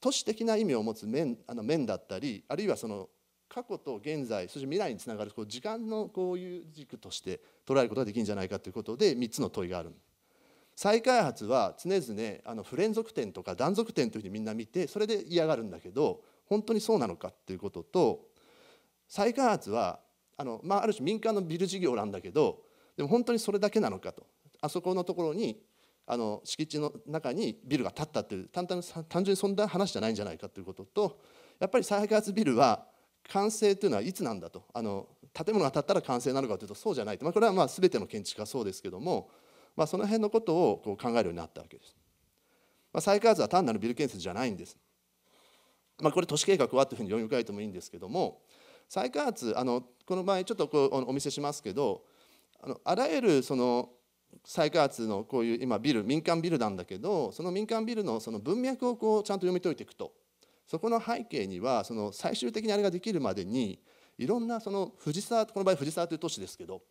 Speaker 3: 都市的な意味を持つ面あの面だったりあるいはその過去と現在そして未来につながるこう時間のこういう軸として捉えることができるんじゃないかということで3つの問いがある再開発は常々あの不連続点とか断続点というふうにみんな見てそれで嫌がるんだけど本当にそうなのかということと再開発はあの、まあ、ある種民間のビル事業なんだけどでも本当にそれだけなのかとあそこのところにあの敷地の中にビルが建ったっていう単単単純にそんな話じゃないんじゃないかということとやっぱり再開発ビルは完成というのはいつなんだとあの建物が建ったら完成なのかというとそうじゃないと、まあ、これはまあ全ての建築家そうですけども、まあ、その辺のことをこう考えるようになったわけです。まあ、再開発は単なるビル建設じゃないんです。まあ、これ都市計画はというふうに読み替えてもいいんですけども再開発あのこの合ちょっとこうお見せしますけどあのあらゆるその再開発のこういう今ビル民間ビルなんだけどその民間ビルのその文脈をこうちゃんと読み解いていくとそこの背景にはその最終的にあれができるまでにいろんなその藤沢この場合藤沢という都市ですけど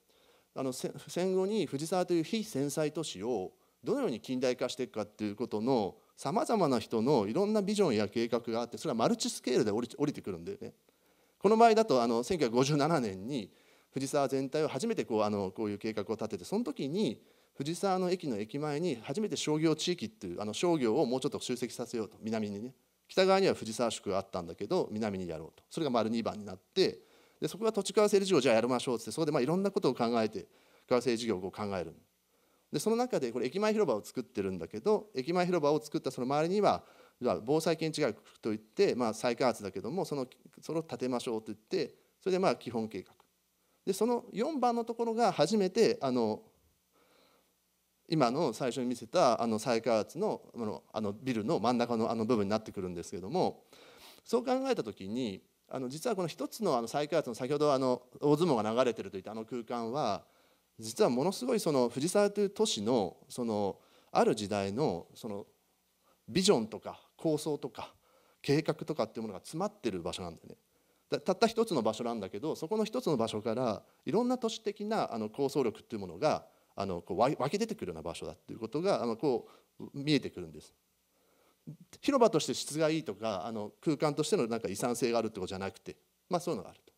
Speaker 3: あの戦後に藤沢という非戦災都市をどのように近代化していくかっていうことのさまざまな人のいろんなビジョンや計画があってそれはマルチスケールで降り降りてくるんだよね。この場合だとあの1957年に藤沢全体を初めてこうあのこういう計画を立ててその時に藤沢の駅の駅前に初めて商業地域っていうあの商業をもうちょっと集積させようと南にね北側には藤沢宿があったんだけど南にやろうとそれが丸2番になってでそこが土地為替理事業をじゃあやりましょうってそこでまあいろんなことを考えて為替事業を考えるでその中でこれ駅前広場を作ってるんだけど駅前広場を作ったその周りには防災建築学といって、まあ、再開発だけどもそのそれを建てましょうといってそれでまあ基本計画でその4番のところが初めてあの今の最初に見せたあの再開発のあのあのビルの真ん中のあの部分になってくるんですけどもそう考えた時にあの実はこの一つのあの再開発の先ほどあの大相撲が流れてるといったあの空間は実はものすごいその藤沢という都市のそのある時代のそのビジョンとか構想とか計画とかっていうものが詰まってる場所なんだよね。たった一つの場所なんだけどそこの一つの場所からいろんな都市的なあの構想力っていうものがあのこう湧き出てくるような場所だっていうことがあのこう見えてくるんです。広場として質がいいとかあの空間としてのなんか遺産性があるってことじゃなくて、まあ、そういうのがあると。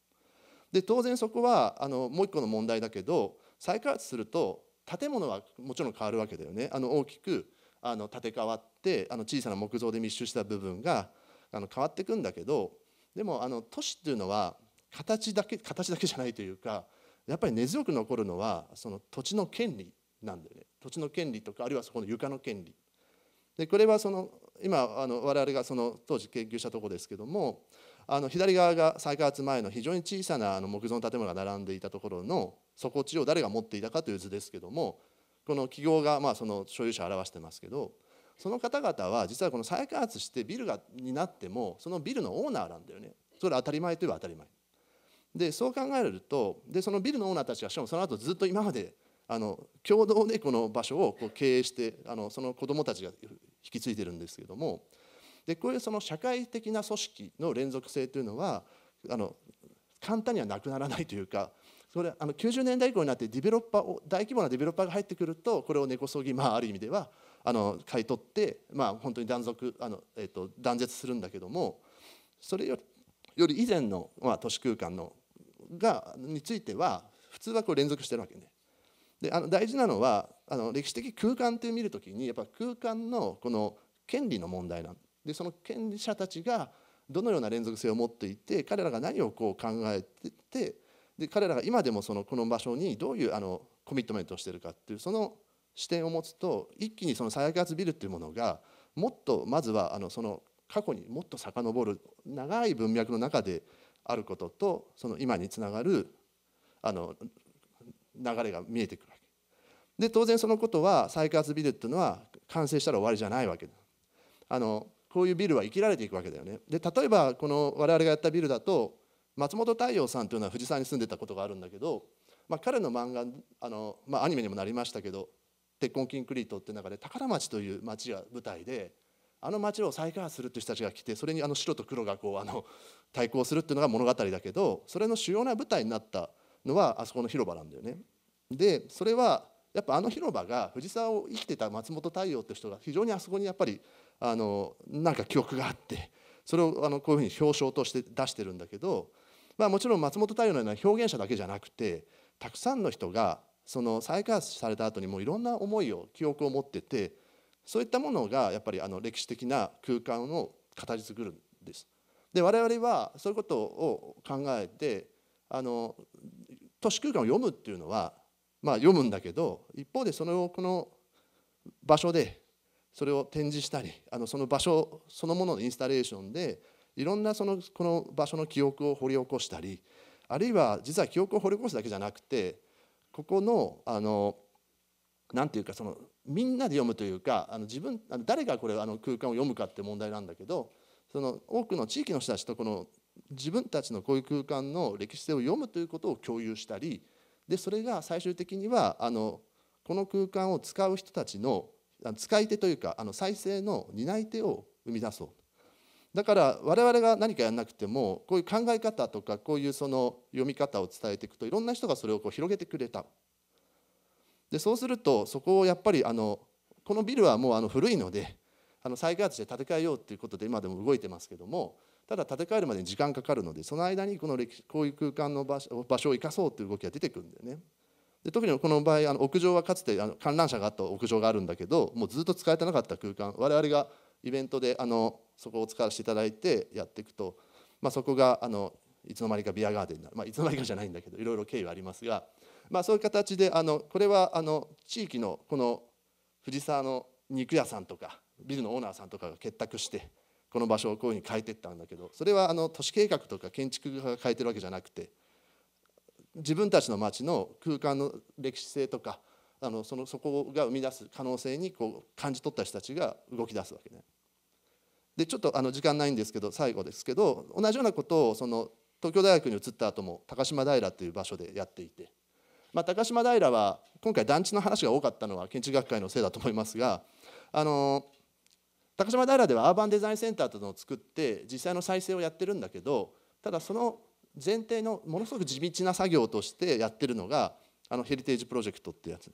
Speaker 3: で当然そこはあのもう一個の問題だけど再開発すると建物はもちろん変わるわけだよねあの大きくあの建て替わってあの小さな木造で密集した部分があの変わっていくんだけどでもあの都市っていうのは形だけ形だけじゃないというかやっぱり根強く残るのはその土地の権利なんだよね土地の権利とかあるいはそこの床の権利でこれはその今あの我々がその当時研究したとこですけどもあの左側が再開発前の非常に小さなあの木造の建物が並んでいたところの底地を誰が持っていたかという図ですけどもこの企業がまあその所有者を表してますけどその方々は実はこの再開発してビルがになってもそのビルのオーナーなんだよねそれは当たり前といえば当たり前でそう考えるとでそのビルのオーナーたちがしかもその後ずっと今まであの共同でこの場所をこう経営してあのその子どもたちが引き継いでるんですけどもでこういうその社会的な組織の連続性というのはあの簡単にはなくならないというかそれあの90年代以降になってディベロッパーを大規模なディベロッパーが入ってくるとこれを根こそぎ、まあ、ある意味ではあの買い取って、まあ、本当に断続あの、えーと、断絶するんだけどもそれより以前の、まあ、都市空間のがについては普通はこう連続してるわけね。であの大事なのはあの歴史的空間って見るときにやっぱ空間のこの権利の問題なんでその権利者たちがどのような連続性を持っていて彼らが何をこう考えててで彼らが今でもそのこの場所にどういうあのコミットメントをしているかっていうその視点を持つと一気にその再開発ビルっていうものがもっとまずはあのその過去にもっと遡る長い文脈の中であることとその今につながるあの流れが見えてくるわけで当然そのことは再開発ビルっていうのは完成したら終わりじゃないわけあのこういうビルは生きられていくわけだよねで例えばこの我々がやったビルだと松本太陽さんというのは藤沢に住んでたことがあるんだけど、まあ、彼の漫画あの、まあ、アニメにもなりましたけど「鉄痕キンクリート」って中で宝町という町が舞台であの町を再開発するって人たちが来てそれにあの白と黒がこうあの対抗するっていうのが物語だけどそれの主要な舞台になったのはあそこの広場なんだよね。でそれはやっぱあの広場が藤沢を生きてた松本太陽って人が非常にあそこにやっぱりあのなんか記憶があってそれをあのこういうふうに表彰として出してるんだけど。まあ、もちろん松本太陽のような表現者だけじゃなくてたくさんの人がその再開発された後にもいろんな思いを記憶を持っててそういったものがやっぱりあの歴史的な空間を形作るんです。で我々はそういうことを考えてあの都市空間を読むっていうのは、まあ、読むんだけど一方でそのこの場所でそれを展示したりあのその場所そのもののインスタレーションでいろんなそのこの場所の記憶を掘り起こしたりあるいは実は記憶を掘り起こすだけじゃなくてここのあのなんていうかそのみんなで読むというかあの自分あの誰がこれあの空間を読むかって問題なんだけどその多くの地域の人たちとこの自分たちのこういう空間の歴史性を読むということを共有したりでそれが最終的にはあのこの空間を使う人たちの使い手というかあの再生の担い手を生み出そうだから我々が何かやらなくてもこういう考え方とかこういうその読み方を伝えていくといろんな人がそれをこう広げてくれたでそうするとそこをやっぱりあのこのビルはもうあの古いのであの再開発して建て替えようということで今でも動いてますけどもただ建て替えるまでに時間かかるのでその間にこの歴こういう空間の場所場所を生かそうという動きが出てくるんだよね。で特にこの場合あの屋上はかつてあの観覧車があった屋上があるんだけどもうずっと使えてなかった空間我々がイベントであのそこを使わせていただいてやっていくと、まあ、そこがあのいつの間にかビアガーデンになる、まあ、いつの間にかじゃないんだけどいろいろ経緯はありますが、まあ、そういう形であのこれはあの地域のこの藤沢の肉屋さんとかビルのオーナーさんとかが結託してこの場所をこういうふうに変えていったんだけどそれはあの都市計画とか建築家が変えてるわけじゃなくて自分たちの町の空間の歴史性とかあのそのそこが生み出す可能性にこう感じ取った人たちが動き出すわけね。でちょっとあの時間ないんですけど最後ですけど同じようなことをその東京大学に移った後も高島平という場所でやっていて、まあ、高島平は今回団地の話が多かったのは建築学会のせいだと思いますがあの高島平ではアーバンデザインセンターというのを作って実際の再生をやってるんだけどただその前提のものすごく地道な作業としてやってるのがあのヘリテージプロジェクトってやつ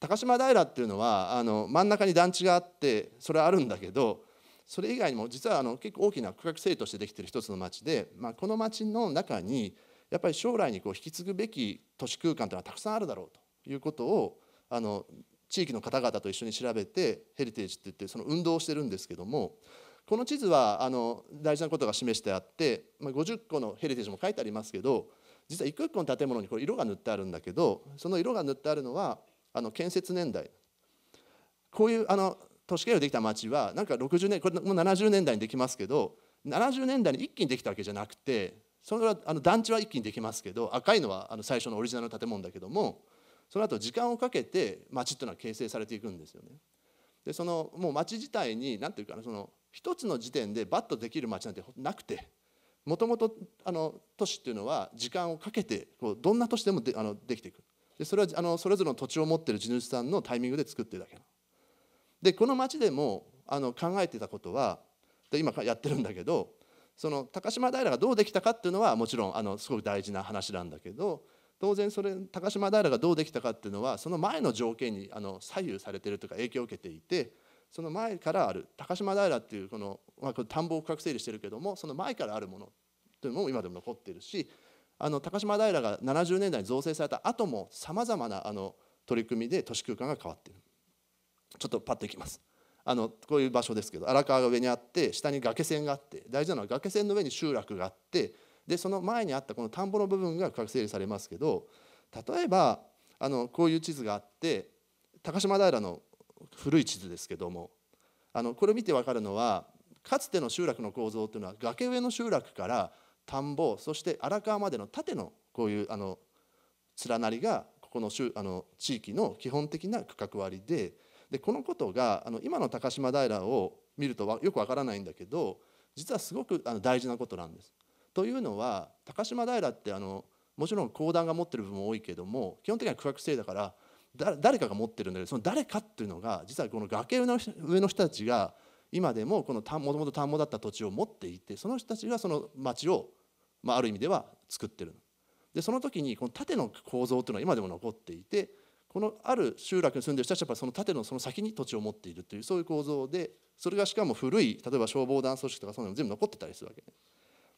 Speaker 3: 高島平っていうのはあの真ん中に団地があってそれはあるんだけどそれ以外にも実はあの結構大きな区画理としてできている一つの町で、まあ、この町の中にやっぱり将来にこう引き継ぐべき都市空間というのはたくさんあるだろうということをあの地域の方々と一緒に調べてヘリテージっていってその運動をしてるんですけどもこの地図はあの大事なことが示してあって、まあ、50個のヘリテージも書いてありますけど実は一個一個の建物にこれ色が塗ってあるんだけどその色が塗ってあるのはあの建設年代こういうあの都市計画できた町はなんか60年これもう70年代にできますけど70年代に一気にできたわけじゃなくてそれはあの団地は一気にできますけど赤いのはあの最初のオリジナルの建物だけどもその後時間をかけて町っていうのは形成されていくんですよね。でそのもう町自体に何ていうかなその一つの時点でバッとできる町なんてなくてもともと都市っていうのは時間をかけてこうどんな都市でもであのできていくでそれはあのそれぞれの土地を持ってる地主さんのタイミングで作ってるだけなでこの町でもあの考えてたことはで今やってるんだけどその高島平がどうできたかっていうのはもちろんあのすごく大事な話なんだけど当然それ高島平がどうできたかっていうのはその前の条件にあの左右されてるというか影響を受けていてその前からある高島平っていうこの、まあ、これ田んぼを区画整理してるけどもその前からあるものというのも今でも残ってるしあの高島平が70年代に造成された後もさまざまなあの取り組みで都市空間が変わっている。ちょっとパッといきますあのこういう場所ですけど荒川が上にあって下に崖線があって大事なのは崖線の上に集落があってでその前にあったこの田んぼの部分が区画整理されますけど例えばあのこういう地図があって高島平の古い地図ですけどもあのこれを見て分かるのはかつての集落の構造というのは崖上の集落から田んぼそして荒川までの縦のこういうあの連なりがここのあの地域の基本的な区画割りで。でこのことがあの今の高島平を見るとよくわからないんだけど実はすごくあの大事なことなんです。というのは高島平ってあのもちろん講談が持ってる部分も多いけども基本的には区画制だから誰かが持ってるんだけどその誰かっていうのが実はこの崖の上の人たちが今でもこのもともと田んぼだった土地を持っていてその人たちがその町を、まあ、ある意味では作ってるでその時にこの縦の構造っていうのは今でも残っていてこのある集落に住んでる人たちはその縦のその先に土地を持っているというそういう構造でそれがしかも古い例えば消防団組織とかそういうのも全部残ってたりするわけね。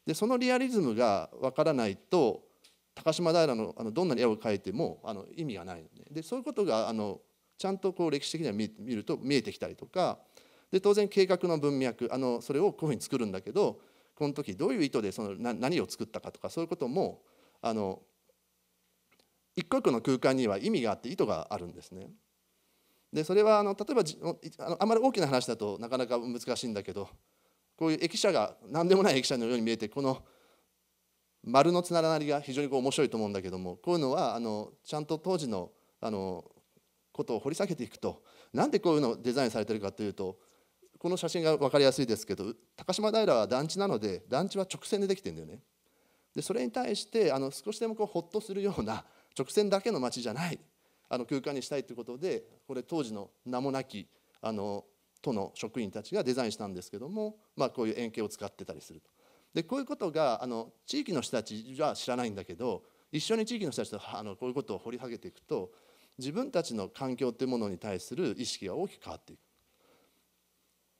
Speaker 3: でそのリアリズムがわからないと高島平のあのどんなに絵を描いてもあの意味がないのででそういうことがあのちゃんとこう歴史的には見見ると見えてきたりとかで当然計画の文脈あのそれをこういうふうに作るんだけどこの時どういう意図でその何を作ったかとかそういうこともあの一個一個の空間には意味があって意図があるんですね。でそれはあの例えばあのあまり大きな話だとなかなか難しいんだけどこういう駅舎が何でもない駅舎のように見えてこの丸のつながりが非常にこう面白いと思うんだけどもこういうのはあのちゃんと当時のあのことを掘り下げていくとなんでこういうのをデザインされてるかというとこの写真が分かりやすいですけど高島平は団地なので団地は直線でできてるんだよね。でそれに対してあの少しでもこうほっとするような直線だけの街じゃないあの空間にしたいということでこれ当時の名もなきあの都の職員たちがデザインしたんですけども、まあ、こういう円形を使ってたりすると。でこういうことがあの地域の人たちは知らないんだけど一緒に地域の人たちとあのこういうことを掘り下げていくと自分たちの環境というものに対する意識が大きく変わっていく。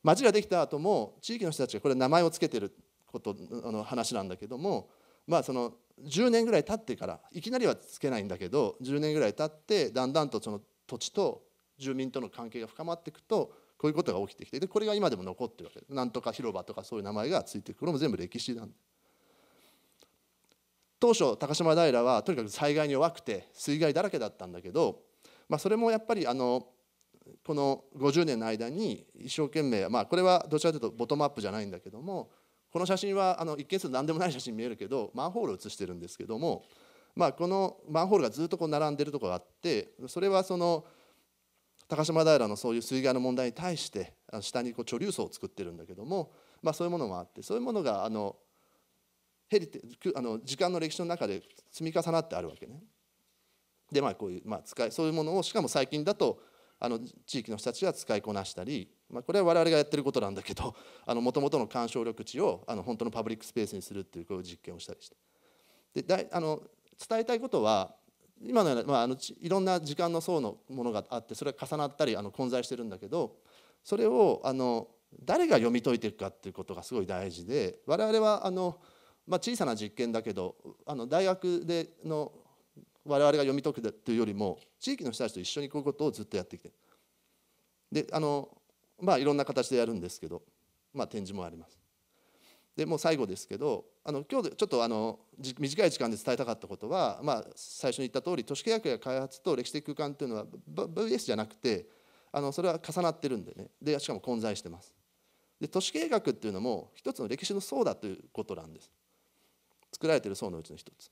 Speaker 3: 町ができた後も地域の人たちがこれ名前を付けてることの話なんだけどもまあその10年ぐらい経ってからいきなりはつけないんだけど10年ぐらい経ってだんだんとその土地と住民との関係が深まっていくとこういうことが起きてきてでこれが今でも残ってるわけなんとか広場とかそういう名前がついてこれも全部歴史なんで当初高島平はとにかく災害に弱くて水害だらけだったんだけど、まあ、それもやっぱりあのこの50年の間に一生懸命、まあ、これはどちらかというとボトムアップじゃないんだけどもこの写真はあの一見すると何でもない写真見えるけどマンホールを写してるんですけども、まあ、このマンホールがずっとこう並んでるとこがあってそれはその高島平のそういう水害の問題に対して下にこう貯留層を作ってるんだけども、まあ、そういうものもあってそういうものがあのヘリテあの時間の歴史の中で積み重なってあるわけね。でまあこういう、まあ、使いそういうものをしかも最近だとあの地域の人たちが使いこなしたり、まあ、これは我々がやってることなんだけどもともとの鑑賞緑地をあの本当のパブリックスペースにするっていうこういう実験をしたりして。でだいあの伝えたいことは今のような、まあ、あのいろんな時間の層のものがあってそれが重なったりあの混在してるんだけどそれをあの誰が読み解いていくかっていうことがすごい大事で我々はあの、まあ、小さな実験だけどあの大学での我々が読み解くというよりも地域の人たちと一緒にこういうことをずっとやってきてであのまあいろんな形でやるんですけど、まあ、展示もあります。でもう最後ですけどあの今日ちょっとあの短い時間で伝えたかったことは、まあ、最初に言った通り都市契約や開発と歴史的空間というのは VS じゃなくてあのそれは重なってるんでねでしかも混在してます。で都市計画っていうのも一つの歴史の層だということなんです。作られてる層のうちの一つ。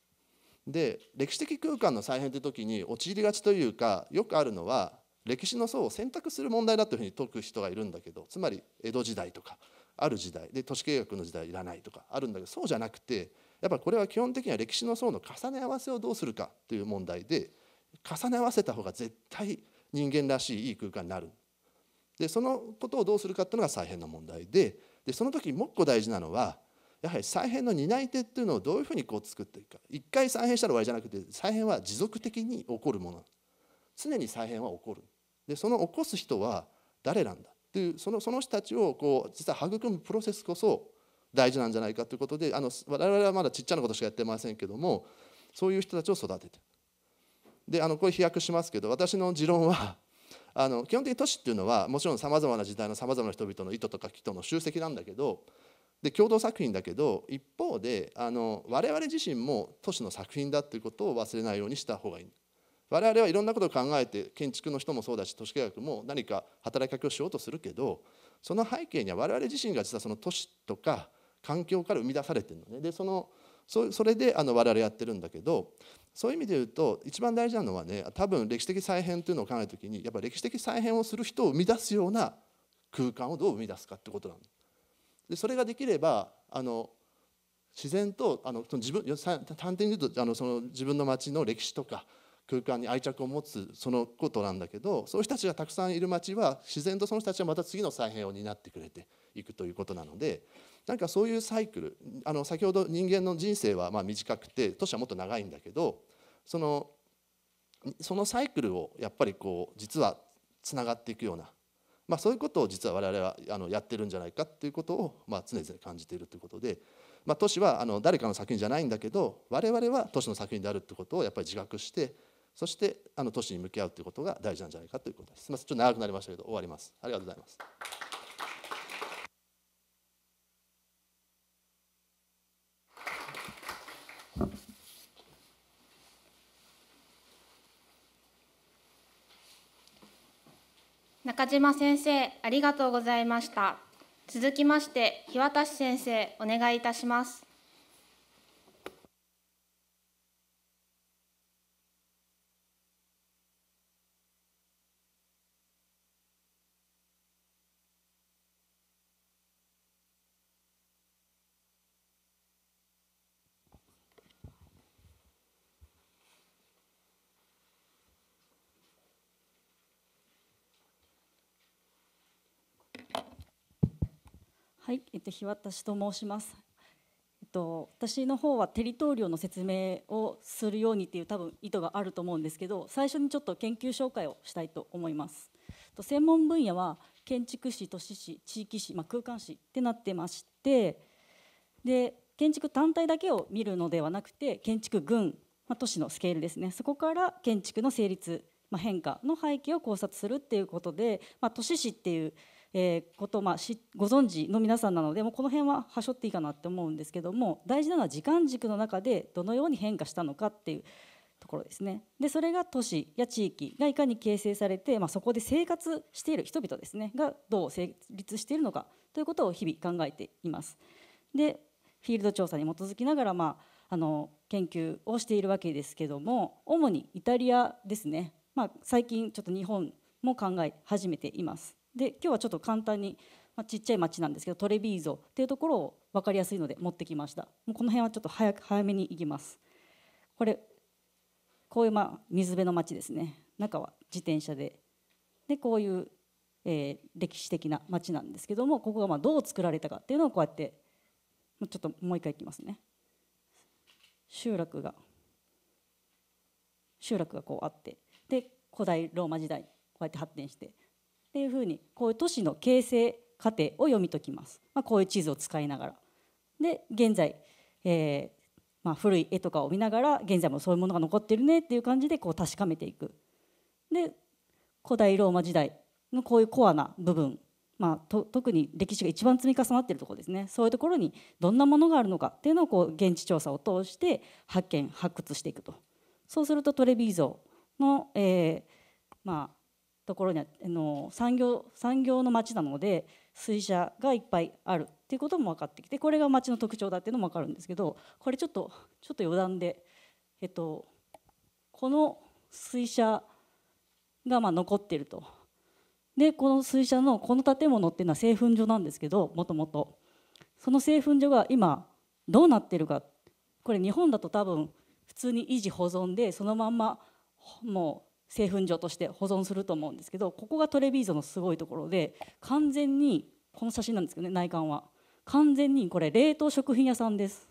Speaker 3: で歴史的空間の再編という時に陥りがちというかよくあるのは歴史の層を選択する問題だというふうに解く人がいるんだけどつまり江戸時代とかある時代で都市計画の時代いらないとかあるんだけどそうじゃなくてやっぱりこれは基本的には歴史の層の重ね合わせをどうするかという問題で重ね合わせた方が絶対人間らしいいい空間になるでそのことをどうするかっていうのが再編の問題ででその時もっこ大事なのはやはり再編の担い手っていうのをどういうふうにこう作っていくか一回再編したら終わりじゃなくて再編は持続的に起こるもの常に再編は起こるでその起こす人は誰なんだっていうそのその人たちをこう実は育むプロセスこそ大事なんじゃないかということであの我々はまだちっちゃなことしかやってませんけどもそういう人たちを育ててであのこれ飛躍しますけど私の持論はあの基本的に都市っていうのはもちろんさまざまな時代のさまざまな人々の意図とか人の集積なんだけどで共同作品だけど一方であの我々自身も都市の作品だということを忘れないようにした方がいい我々はいろんなことを考えて建築の人もそうだし都市計画も何か働きかけをしようとするけどその背景には我々自身が実はその都市とか環境から生み出されてるのねでそのそそれであの我々やってるんだけどそういう意味で言うと一番大事なのはね多分歴史的再編というのを考える時にやっぱ歴史的再編をする人を生み出すような空間をどう生み出すかってことなんだ。でそれができればあの自然とあのその自分単純に言うとあのその自分の町の歴史とか空間に愛着を持つそのことなんだけどそういう人たちがたくさんいる町は自然とその人たちはまた次の再編を担ってくれていくということなのでなんかそういうサイクルあの先ほど人間の人生はま短くて年はもっと長いんだけどそのそのサイクルをやっぱりこう実はつながっていくようなまあ、そういうことを実は我々はあのやってるんじゃないかということを、まあ、常々感じているということで、まあ、都市はあの誰かの作品じゃないんだけど我々は都市の作品であるということをやっぱり自覚してそしてあの都市に向き合うということが大事なんじゃないかということです。すみませんちょっと長くなりましたけど終わります。ありがとうございます。
Speaker 1: 中島先生ありがとうございました続きまして日渡先生お願いいたします
Speaker 4: はい、えっと、日私と申します。えっと、私の方はテリトリオの説明をするようにっていう多分意図があると思うんですけど最初にちょっと研究紹介をしたいと思います。と専門分野は建築士都市士、地域士、まあ、空間士ってなってましてで建築単体だけを見るのではなくて建築群、まあ、都市のスケールですねそこから建築の成立、まあ、変化の背景を考察するっていうことで、まあ、都市士っていうえこと、まあ、ご存知の皆さんなのでもうこの辺ははしょっていいかなって思うんですけども大事なのは時間軸の中でどのように変化したのかっていうところですねでそれが都市や地域がいかに形成されて、まあ、そこで生活している人々ですねがどう成立しているのかということを日々考えています。でフィールド調査に基づきながら、まあ、あの研究をしているわけですけども主にイタリアですね、まあ、最近ちょっと日本も考え始めています。で今日はちょっと簡単に、まあ、ちっちゃい町なんですけどトレビーゾっていうところを分かりやすいので持ってきましたもうこの辺はちょっと早く早めに行きますこれこういう、まあ、水辺の町ですね中は自転車ででこういう、えー、歴史的な町なんですけどもここがまあどう作られたかっていうのをこうやってちょっともう一回いきますね集落が集落がこうあってで古代ローマ時代こうやって発展してっていうふうにこういう都市の形成過程を読み解きます、まあ、こういう地図を使いながら。で現在、えー、まあ、古い絵とかを見ながら現在もそういうものが残ってるねっていう感じでこう確かめていく。で古代ローマ時代のこういうコアな部分、まあ、特に歴史が一番積み重なってるところですねそういうところにどんなものがあるのかっていうのをこう現地調査を通して発見発掘していくとそうするとトレビー像の、えーまあ、ところにあの産業産業の町なので水車がいっぱいあるっていうことも分かってきてこれが町の特徴だっていうのも分かるんですけどこれちょっとちょっと余談で、えっと、この水車がまあ残ってると。でこの水車のこの建物っていうのは製粉所なんですけどもともとその製粉所が今どうなってるかこれ日本だと多分普通に維持保存でそのまんまもう製粉所として保存すると思うんですけどここがトレビーゾのすごいところで完全にこの写真なんですけどね内観は完全にこれ冷凍食品屋さんです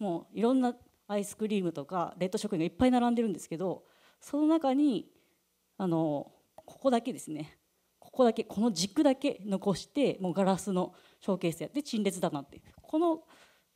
Speaker 4: もういろんなアイスクリームとか冷凍食品がいっぱい並んでるんですけどその中にあのここだけですねここだけこの軸だけ残してもうガラスのショーケースやって陳列だなってこの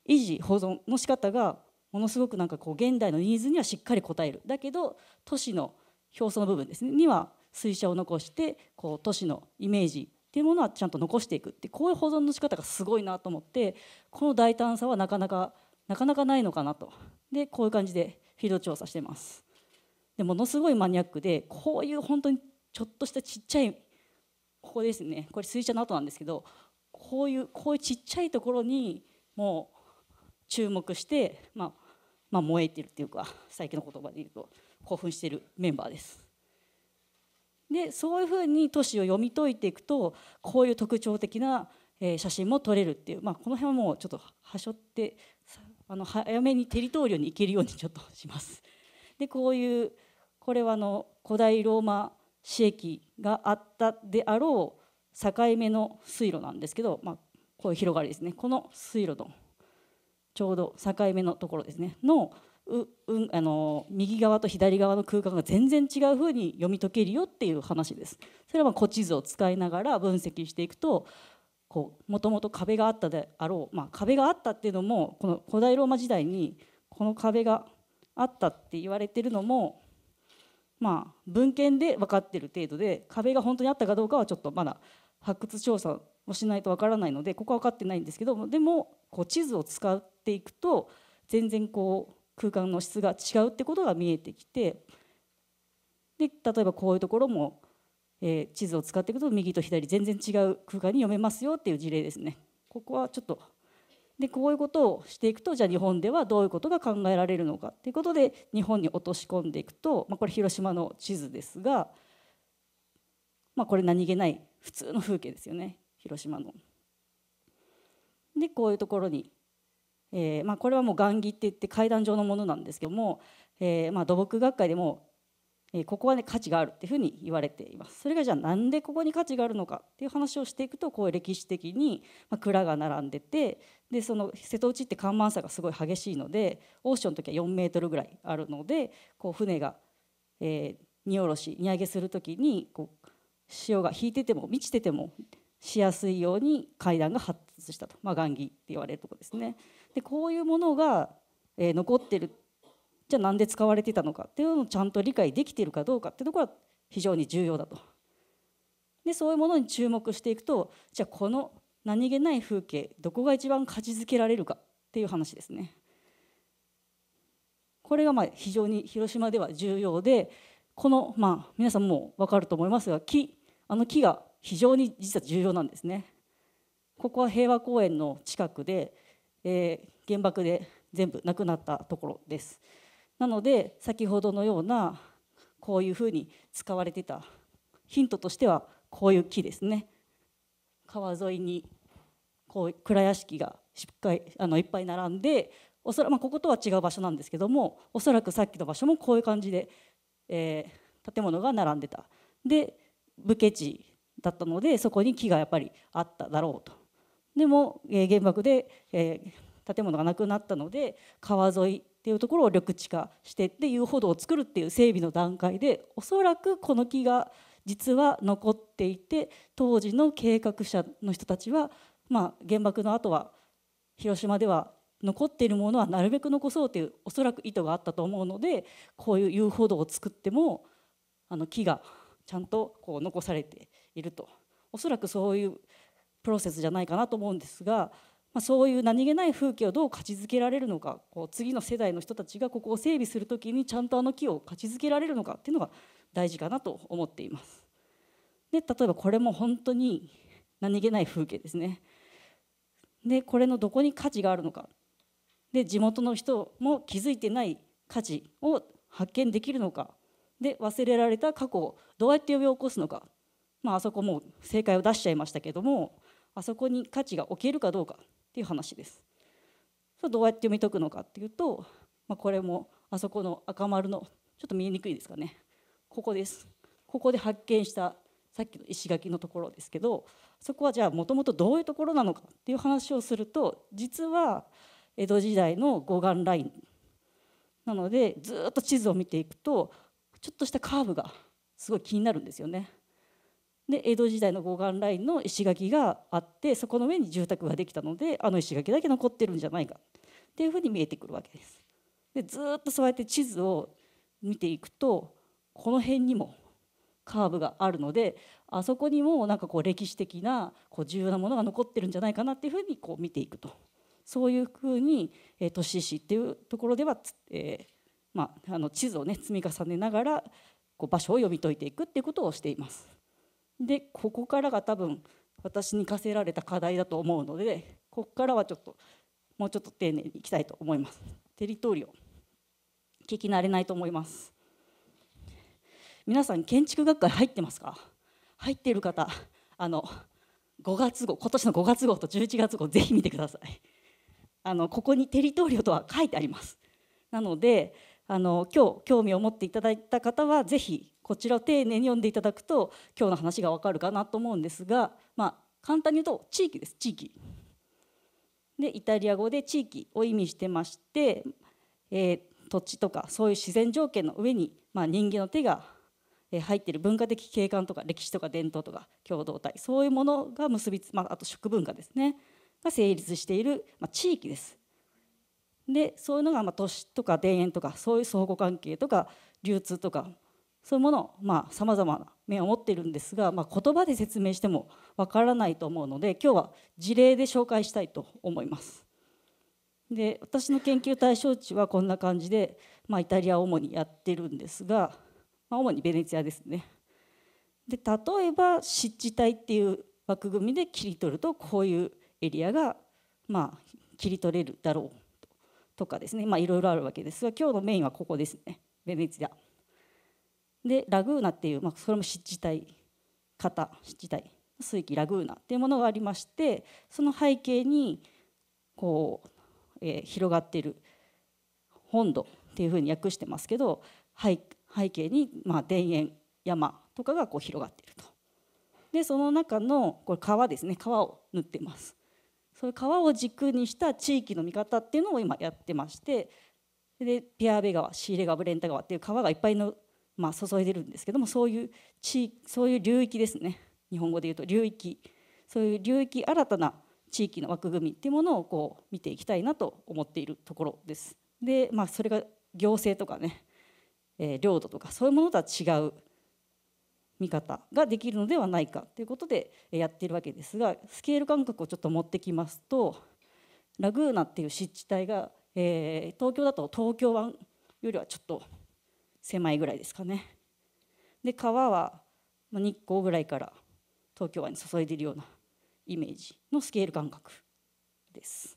Speaker 4: 維持保存の仕方がものすごくなんかこう現代のニーズにはしっかり応えるだけど都市の表層の部分ですねには水車を残してこう都市のイメージっていうものはちゃんと残していくってこういう保存の仕方がすごいなと思ってこの大胆さはなかなかなかなかないのかなとでこういう感じでフィールド調査してます。でものすごいマニアックでこういう本当にちょっとしたちっちゃいここですねこれ水車の跡なんですけどこういうこういうちっちゃいところにもう注目して、まあ、まあ、燃えてるっていうか最近の言葉で言うと興奮しているメンバーです。でそういうふうに都市を読み解いていくとこういう特徴的な写真も撮れるっていう、まあ、この辺はもうちょっとはしょってあの早めにテリトーリオに行けるようにちょっとします。でこういうこれはあの古代ローマ市駅があったであろう境目の水路なんですけど、まあ、こういう広がりですねこの水路のちょうど境目のところですねのう、うん、あの右側と左側の空間が全然違うふうに読み解けるよっていう話です。それはま古地図を使いながら分析していくとこうもともと壁があったであろう、まあ、壁があったっていうのもこの古代ローマ時代にこの壁があったって言われてるのもまあ文献で分かってる程度で壁が本当にあったかどうかはちょっとまだ発掘調査をしないと分からないのでここは分かってないんですけどでもこう地図を使っていくと全然こう空間の質が違うってことが見えてきてで例えばこういうところも、えー、地図を使っていくと右と左全然違う空間に読めますよっていう事例ですね。ここはちょっとでこういうことをしていくとじゃあ日本ではどういうことが考えられるのかっていうことで日本に落とし込んでいくと、まあ、これ広島の地図ですが、まあ、これ何気ない普通の風景ですよね広島の。でこういうところにえーまあ、これはもう雁木って言って階段状のものなんですけども、えーまあ、土木学会でも、えー、ここは、ね、価値があるっていうふうに言われていますそれがじゃあなんでここに価値があるのかっていう話をしていくとこう歴史的に、まあ、蔵が並んでてでその瀬戸内って緩慢差がすごい激しいのでオーションの時は4メートルぐらいあるのでこう船が、えー、荷下ろし荷上げする時にこう潮が引いてても満ちててもしやすいように階段が発達したと、まあ、雁木って言われるところですね。でこういうものが、えー、残ってるじゃあ何で使われてたのかっていうのをちゃんと理解できてるかどうかってところは非常に重要だと。でそういうものに注目していくとじゃあこの何気ない風景どこが一番価値づけられるかっていう話ですね。これがまあ非常に広島では重要でこのまあ皆さんも分かると思いますが木あの木が非常に実は重要なんですね。ここは平和公園の近くでえー、原爆で全部なくなったところです。なので先ほどのようなこういうふうに使われてたヒントとしてはこういう木ですね川沿いにこう蔵屋敷がしっかりあのいっぱい並んでおそら、まあ、こことは違う場所なんですけどもおそらくさっきの場所もこういう感じで、えー、建物が並んでたで武家地だったのでそこに木がやっぱりあっただろうとでも、えー、原爆で、えー、建物がなくなったので川沿いっていうところを緑地化してっ遊歩道を作るっていう整備の段階でおそらくこの木が実は残っていて当時の計画者の人たちは、まあ、原爆の後は広島では残っているものはなるべく残そうというおそらく意図があったと思うのでこういう遊歩道を作ってもあの木がちゃんとこう残されているとおそらくそういうプロセスじゃないかなと思うんですが、まあ、そういう何気ない風景をどう価値づけられるのかこう次の世代の人たちがここを整備する時にちゃんとあの木を価値づけられるのかっていうのが大事かなと思っています。で例えばこれも本当に何気ない風景ですね。でこれのどこに価値があるのかで地元の人も気づいてない価値を発見できるのかで忘れられた過去をどうやって呼び起こすのか、まあ、あそこも正解を出しちゃいましたけどもあそこに価値が置けるかどうかっていう話です。それどうやって読み解くのかっていうと、まあ、これもあそこの赤丸のちょっと見えにくいですかねここですここで発見したさっきの石垣のところですけどそこはじゃあもともとどういうところなのかっていう話をすると実は江戸時代の護岸ラインなのでずっと地図を見ていくとちょっとしたカーブがすごい気になるんですよね。で江戸時代の護岸ラインの石垣があってそこの上に住宅ができたのであの石垣だけ残ってるんじゃないかっていうふうに見えてくるわけです。でずっとそうやって地図を見ていくとこの辺にもカーブがあるのであそこにもなんかこう歴史的なこう重要なものが残ってるんじゃないかなっていうふうにこう見ていくとそういうふうに、えー、都市史っていうところでは、えーまあ、あの地図をね積み重ねながらこう場所を読み解いていくっていうことをしています。でここからが多分私に課せられた課題だと思うのでここからはちょっともうちょっと丁寧にいきたいと思います。テリトリオ聞き慣れないと思います皆さん建築学会入ってますか入っている方あの5月号今年の5月号と11月号ぜひ見てくださいあのここにテリトリオとは書いてありますなのであの今日興味を持っていただいた方はぜひこちらを丁寧に読んでいただくと今日の話がわかるかなと思うんですが、まあ、簡単に言うと地域です地域。でイタリア語で地域を意味してまして、えー、土地とかそういう自然条件の上に、まあ、人間の手が入っている文化的景観とか歴史とか伝統とか共同体そういうものが結びつ、まあ、あと食文化ですねが成立している、まあ、地域です。でそういうのがまあ都市とか田園とかそういう相互関係とか流通とかそういうものをさまざ、まな面を持っているんですが、まあ、言葉で説明してもわからないと思うので今日は事例で紹介したいと思います。で私の研究対象地はこんな感じで、まあ、イタリアを主にやってるんですが、まあ、主にベネツィアですね。で例えば湿地帯っていう枠組みで切り取るとこういうエリアがまあ切り取れるだろうとかですねまいろいろあるわけですが今日のメインはここですねベネツィア。でラグーナっていう、まあ、それも湿地帯型湿地帯水域ラグーナっていうものがありましてその背景にこう、えー、広がっている本土っていうふうに訳してますけど背景に、まあ、田園山とかがこう広がっていると。でその中のこれ川ですね川を塗ってます。そういう川を軸にした地域の見方っていうのを今やってましてでピアーベ川シーレ川ブレンタ川っていう川がいっぱいのまあ、注いでるんですけどもそういう地そういう領域ですね日本語で言うと流域そういう領域新たな地域の枠組みっていうものをこう見ていきたいなと思っているところです。で、まあ、それが行政とかね、えー、領土とかそういうものとは違う見方ができるのではないかということでやっているわけですがスケール感覚をちょっと持ってきますとラグーナっていう湿地帯が、えー、東京だと東京湾よりはちょっと狭いぐらいですかねで川は日光ぐらいから東京湾に注いでいるようなイメージのスケール感覚です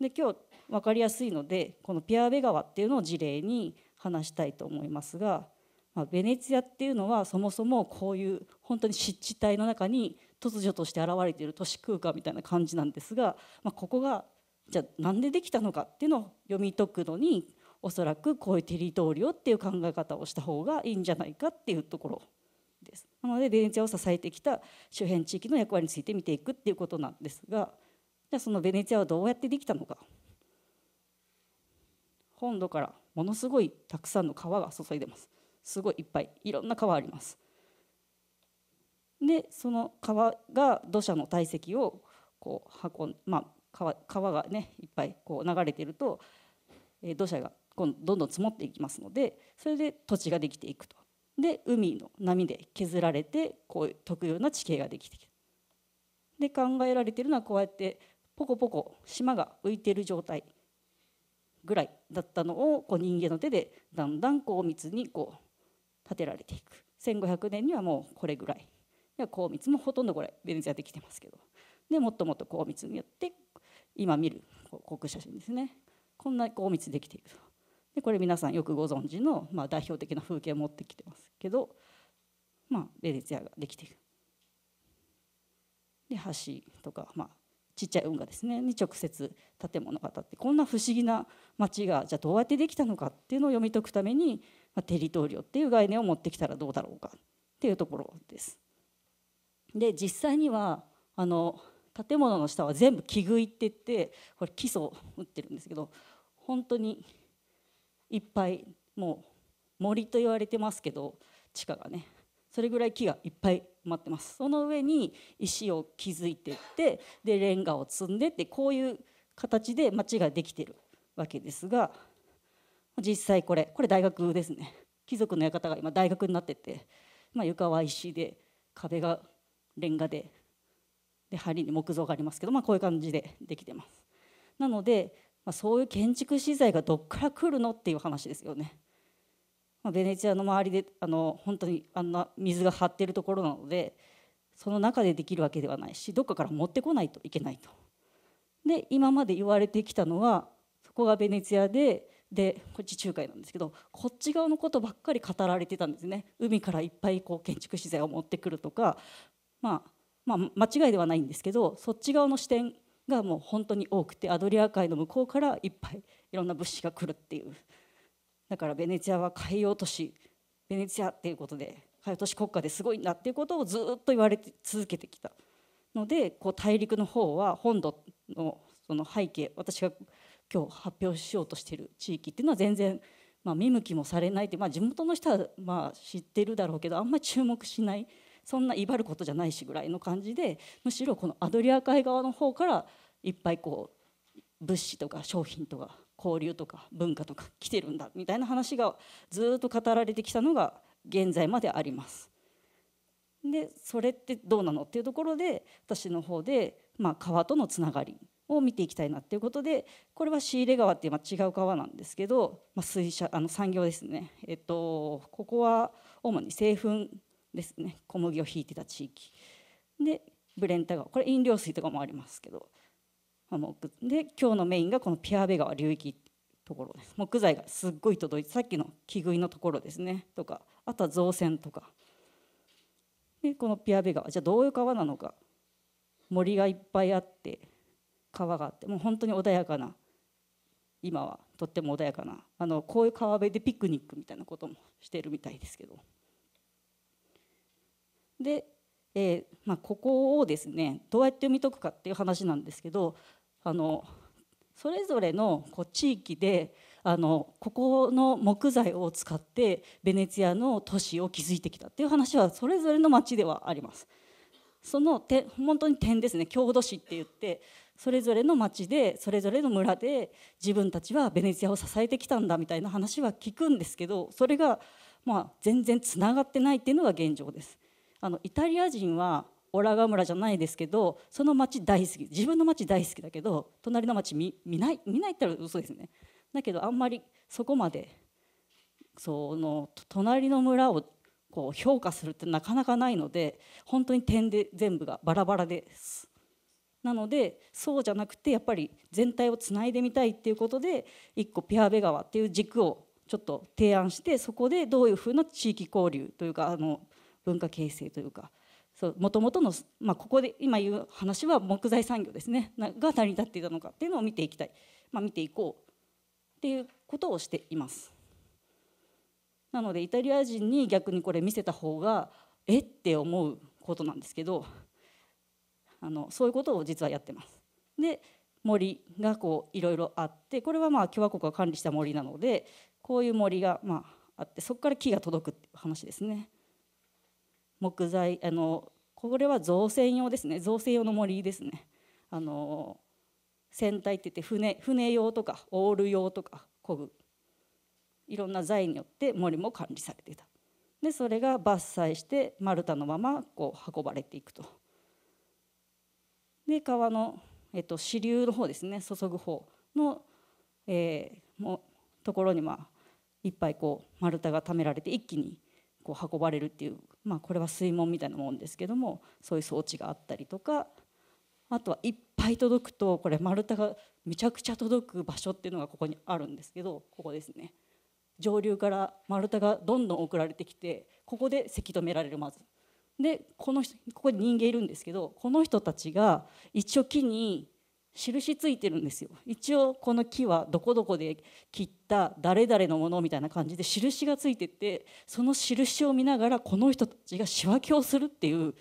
Speaker 4: で今日分かりやすいのでこのピアーベ川っていうのを事例に話したいと思いますが、まあ、ベネツィアっていうのはそもそもこういう本当に湿地帯の中に突如として現れている都市空間みたいな感じなんですが、まあ、ここがじゃあ何でできたのかっていうのを読み解くのにおそらくこういうテリトリオっていう考え方をした方がいいんじゃないかっていうところですなのでベネチアを支えてきた周辺地域の役割について見ていくっていうことなんですがじゃあそのベネチアはどうやってできたのか本土からものすごいたくさんの川が注いでますすごいいっぱいいろんな川ありますでその川が土砂の堆積をこう運んまあ川川がねいっぱいこう流れてると、え土砂がどんどん積もっていきますのでそれで土地ができていくと。で海の波で削られてこういう特有な地形ができてきで考えられてるのはこうやってポコポコ島が浮いてる状態ぐらいだったのをこう人間の手でだんだん高密にこう建てられていく1500年にはもうこれぐらいでは高密もほとんどこれベネチアできてますけどでもっともっと高密によって今見る航空写真ですねこんな高密できていくと。でこれ皆さんよくご存知の、まあ、代表的な風景を持ってきてますけど、まあ、レディツヤができている。で橋とか、まあ、ちっちゃい運河ですねに直接建物が建ってこんな不思議な町がじゃあどうやってできたのかっていうのを読み解くために、まあ、テリトリオっていう概念を持ってきたらどうだろうかっていうところです。で実際にはあの建物の下は全部木食いって言ってこれ基礎を打ってるんですけど本当にいっぱいもう森と言われてますけど地下がねそれぐらい木がいっぱい埋まってますその上に石を築いてってでレンガを積んでってこういう形で町ができてるわけですが実際これこれ大学ですね貴族の館が今大学になってて、まあ、床は石で壁がレンガでで梁に木造がありますけど、まあ、こういう感じでできてます。なのでまあ、そういう建築資材がどっから来るのっていう話ですよね。まあ、ベネチアの周りであの本当にあんな水が張ってるところなのでその中でできるわけではないしどっかから持ってこないといけないと。で今まで言われてきたのはそこがベネチアででこっち仲介なんですけどこっち側のことばっかり語られてたんですね海からいっぱいこう建築資材を持ってくるとか、まあ、まあ間違いではないんですけどそっち側の視点がもう本当に多くてアドリア海の向こうからいっぱいいろんな物資が来るっていうだからベネチアは海洋都市ベネチアっていうことで海洋都市国家ですごいなっていうことをずっと言われて続けてきたのでこう大陸の方は本土のその背景私が今日発表しようとしている地域っていうのは全然、まあ、見向きもされないって、まあ、地元の人はまあ知ってるだろうけどあんまり注目しない。そんな威張ることじゃないしぐらいの感じでむしろこのアドリア海側の方からいっぱいこう物資とか商品とか交流とか文化とか来てるんだみたいな話がずっと語られてきたのが現在まであります。でそれってどうなのっていうところで私の方で、まあ、川とのつながりを見ていきたいなっていうことでこれは仕入れ川っていう、違う川なんですけど、まあ、水車あの産業ですね、えっと、ここは主に製粉ですね小麦をひいてた地域でブレンタ川これ飲料水とかもありますけどで今日のメインがこのピアーベ川流域ところです木材がすっごい届いてさっきの木食いのところですねとかあとは造船とかでこのピアーベ川じゃあどういう川なのか森がいっぱいあって川があってもう本当に穏やかな今はとっても穏やかなあのこういう川辺でピクニックみたいなこともしてるみたいですけど。で、えー、まあ、ここをですねどうやって読み解くかっていう話なんですけどあのそれぞれのこう地域であのここの木材を使ってベネツィアの都市を築いてきたっていう話はそれぞれの町ではあります。その点本当に点ですね郷土史って言ってそれぞれの町でそれぞれの村で自分たちはベネツィアを支えてきたんだみたいな話は聞くんですけどそれがまあ全然つながってないっていうのが現状です。あのイタリア人はオラガ村じゃないですけどその町大好き自分の町大好きだけど隣の町見見ない見ないったら嘘ですねだけどあんまりそこまでその隣の村をこう評価するってなかなかないので本当に点で全部がバラバラですなのでそうじゃなくてやっぱり全体をつないでみたいっていうことで一個ピアベ川っていう軸をちょっと提案してそこでどういうふうな地域交流というかあの文化形成というかもともとの、まあ、ここで今言う話は木材産業ですねが成り立っていたのかっていうのを見ていきたい、まあ、見ていこうっていうことをしています。なのでイタリア人に逆にこれ見せた方がえって思うことなんですけどあのそういうことを実はやってます。で森がこういろいろあってこれはまあ共和国が管理した森なのでこういう森がまああってそこから木が届くっていう話ですね。木材あのこれは造船用ですね造船用の森ですねあの船体って言って船船用とかオール用とかこぐいろんな材によって森も管理されてたでそれが伐採して丸太のままこう運ばれていくとで川の、えっと、支流の方ですね注ぐ方の、えー、もところにまあいっぱいこう丸太が貯められて一気にこう運ばれるっていう、まあ、これは水門みたいなもんですけどもそういう装置があったりとかあとはいっぱい届くとこれ丸太がめちゃくちゃ届く場所っていうのがここにあるんですけどここですね上流から丸太がどんどん送られてきてここでせき止められるまず。でこの人ここに人間いるんですけどこの人たちが一応木に印ついてるんですよ一応この木はどこどこで切った誰々のものみたいな感じで印がついててその印を見ながらこの人たちが仕分けをするっていう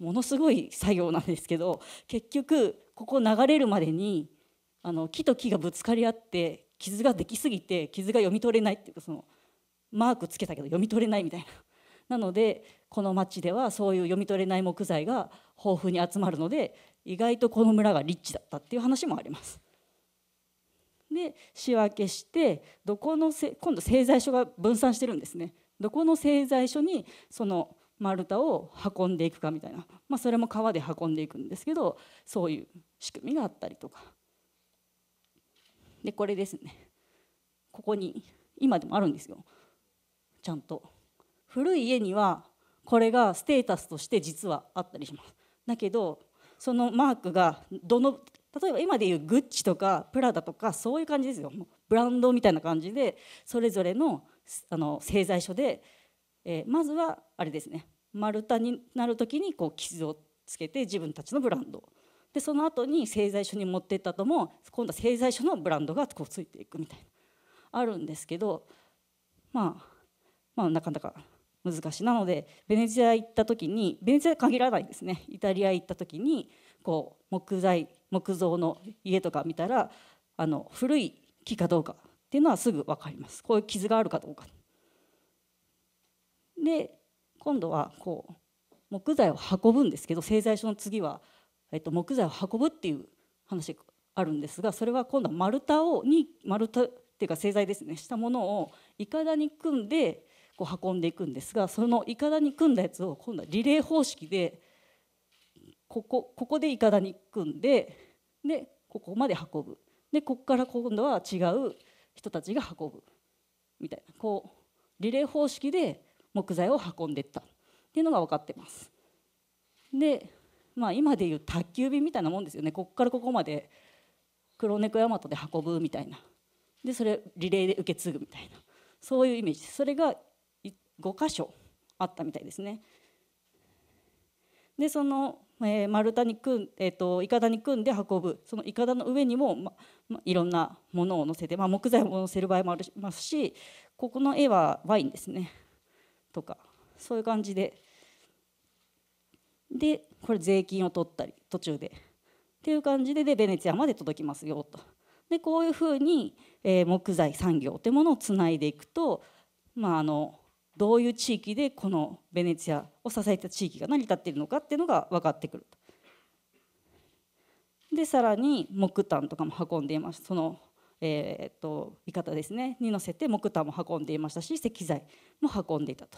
Speaker 4: ものすごい作業なんですけど結局ここ流れるまでにあの木と木がぶつかり合って傷ができすぎて傷が読み取れないっていうかそのマークつけたけど読み取れないみたいな。なのでこの町ではそういう読み取れない木材が豊富に集まるので意外とこの村がリッチだったっていう話もあります。で仕分けしてどこのせ今度製材所が分散してるんですねどこの製材所にその丸太を運んでいくかみたいな、まあ、それも川で運んでいくんですけどそういう仕組みがあったりとかでこれですねここに今でもあるんですよちゃんと古い家にはこれがステータスとして実はあったりしますだけどそのマークがどの例えば今でいうグッチとかプラダとかそういう感じですよブランドみたいな感じでそれぞれのあの製材所で、えー、まずはあれですね丸太になる時にこう傷をつけて自分たちのブランドでその後に製材所に持ってったとも今度は製材所のブランドがこうついていくみたいなあるんですけどまあまあなかなか難しいなのでベネチア行った時にベネチア限らないですねイタリア行った時にこう木材木造の家とか見たらあの古い木かどうかっていうのはすぐ分かりますこういう傷があるかどうか。で今度はこう木材を運ぶんですけど製材所の次は、えっと、木材を運ぶっていう話があるんですがそれは今度は丸太をに丸太っていうか製材ですねしたものをいかだに組んでこう運んでいくんですがそのいかだに組んだやつを今度はリレー方式でここここでいかだに組んででここまで運ぶでここから今度は違う人たちが運ぶみたいなこうリレー方式で木材を運んでいったっていうのが分かってます。でまあ、今でいう宅急便みたいなもんですよねここからここまで黒猫大和で運ぶみたいなでそれリレーで受け継ぐみたいなそういうイメージそれが5箇所あったみたいですね。でその、えー、丸太に組ん、えーと、いかだに組んで運ぶそのいかだの上にも、まま、いろんなものを載せて、まあ、木材を載せる場合もありますしここの絵はワインですねとかそういう感じででこれ税金を取ったり途中でっていう感じででベネチアまで届きますよと。でこういうふうに、えー、木材産業というものをつないでいくと、まあ、あのどういう地域でこのベネツィアを支えた地域が成り立っているのかっていうのが分かってくると。でさらに木炭とかも運んでいますその、えー、っとい方ですねに乗せて木炭も運んでいましたし石材も運んでいたと。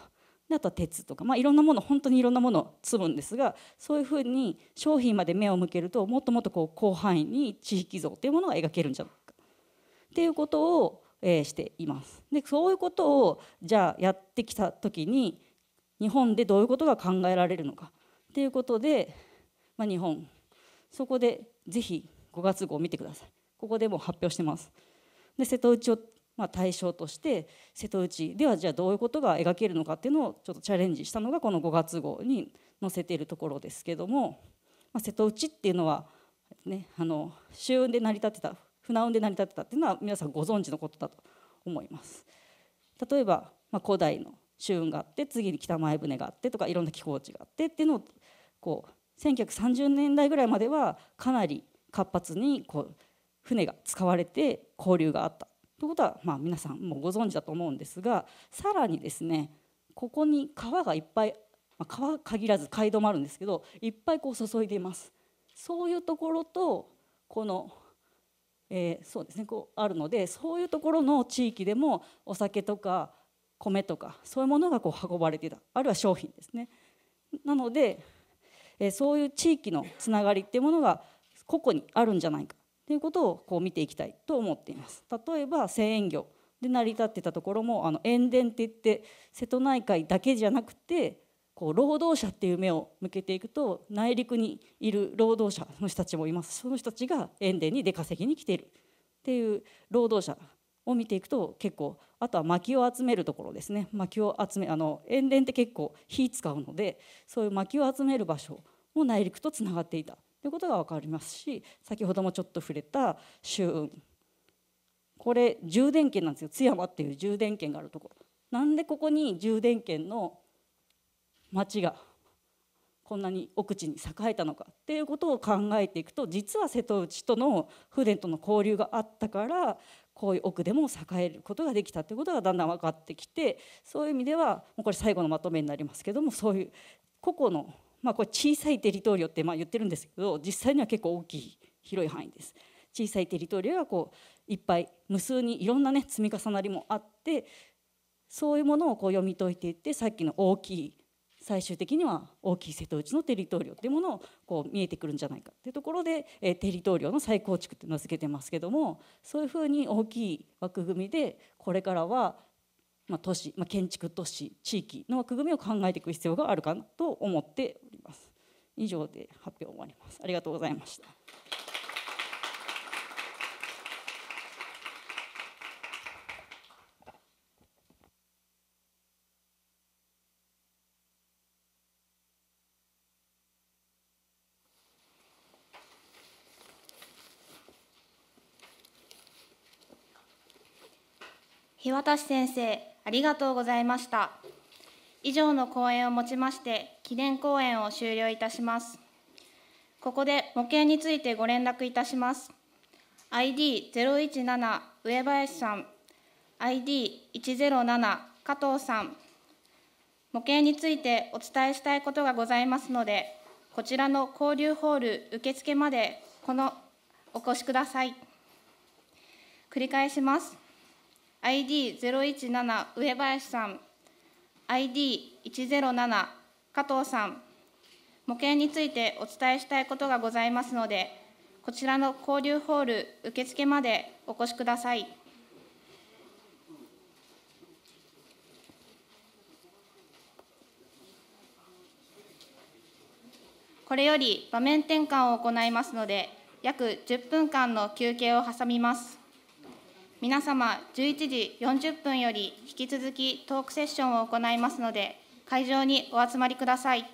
Speaker 4: であとは鉄とか、まあ、いろんなもの本当にいろんなものを積むんですがそういうふうに商品まで目を向けるともっともっとこう広範囲に地域像というものが描けるんじゃないかっていうことをえしています。でそういうことをじゃあやってきた時に日本でどういうことが考えられるのかっていうことで、まあ、日本そこで是非5月号を見てくださいここでもう発表してます。で瀬戸内をまあ対象として瀬戸内ではじゃあどういうことが描けるのかっていうのをちょっとチャレンジしたのがこの5月号に載せているところですけども、まあ、瀬戸内っていうのはねあの終運で成り立ってた船運で成り立ってたっていうのは皆さんご存知のことだと思います。例えば、まあ、古代の周運があって次に北前船があってとかいろんな寄港地があってっていうのをこう1930年代ぐらいまではかなり活発にこう船が使われて交流があったということは、まあ、皆さんもご存知だと思うんですがさらにですねここに川がいっぱい、まあ、川限らず街道もあるんですけどいっぱいこう注いでいます。そういうところとこのえー、そうですねこうあるのでそういうところの地域でもお酒とか米とかそういうものがこう運ばれていたあるいは商品ですね。なので、えー、そういう地域のつながりっていうものが個々にあるんじゃないかということをこう見ていきたいと思っています。例えば製塩業で成り立ってたところもあの塩田っていって瀬戸内海だけじゃなくてこう労働者っていう目を向けていくと内陸にいる労働者の人たちもいますその人たちが塩田に出稼ぎに来ているっていう労働者を見ていくと結構あとは薪を集めるところですね薪を集めあの塩田って結構火使うのでそういう薪を集める場所も内陸とつながっていたということが分かりますし先ほどもちょっと触れた周雲これ充電圏なんですよ津山っていう充電圏があるところ。なんでここに充電圏の町がこんなに奥地に栄えたのかっていうことを考えていくと実は瀬戸内との船との交流があったからこういう奥でも栄えることができたってことがだんだん分かってきてそういう意味ではもうこれ最後のまとめになりますけどもそういう個々の、まあ、これ小さいテリトリオってまあ言ってるんですけど実際には結構大きい広い範囲です。小さいテリトリオがこういっぱい無数にいろんなね積み重なりもあってそういうものをこう読み解いていってさっきの大きい最終的には大きい瀬戸内のテリトリオっていうものをこう見えてくるんじゃないかっていうところで、えテリトリオの再構築って名付けてますけどもそういうふうに大きい枠組みでこれからは、ま都市、ま建築都市地域の枠組みを考えていく必要があるかなと思っております。以上で発表終わります。ありがとうございました。
Speaker 1: 日渡先生ありがとうございました以上の講演をもちまして記念講演を終了いたしますここで模型についてご連絡いたします ID017 上林さん ID107 加藤さん模型についてお伝えしたいことがございますのでこちらの交流ホール受付までこのお越しください繰り返します ID017 上林さん ID107 加藤さん模型についてお伝えしたいことがございますのでこちらの交流ホール受付までお越しください。これより場面転換を行いますので、約10分間の休憩を挟みます。皆様11時40分より引き続きトークセッションを行いますので会場にお集まりください。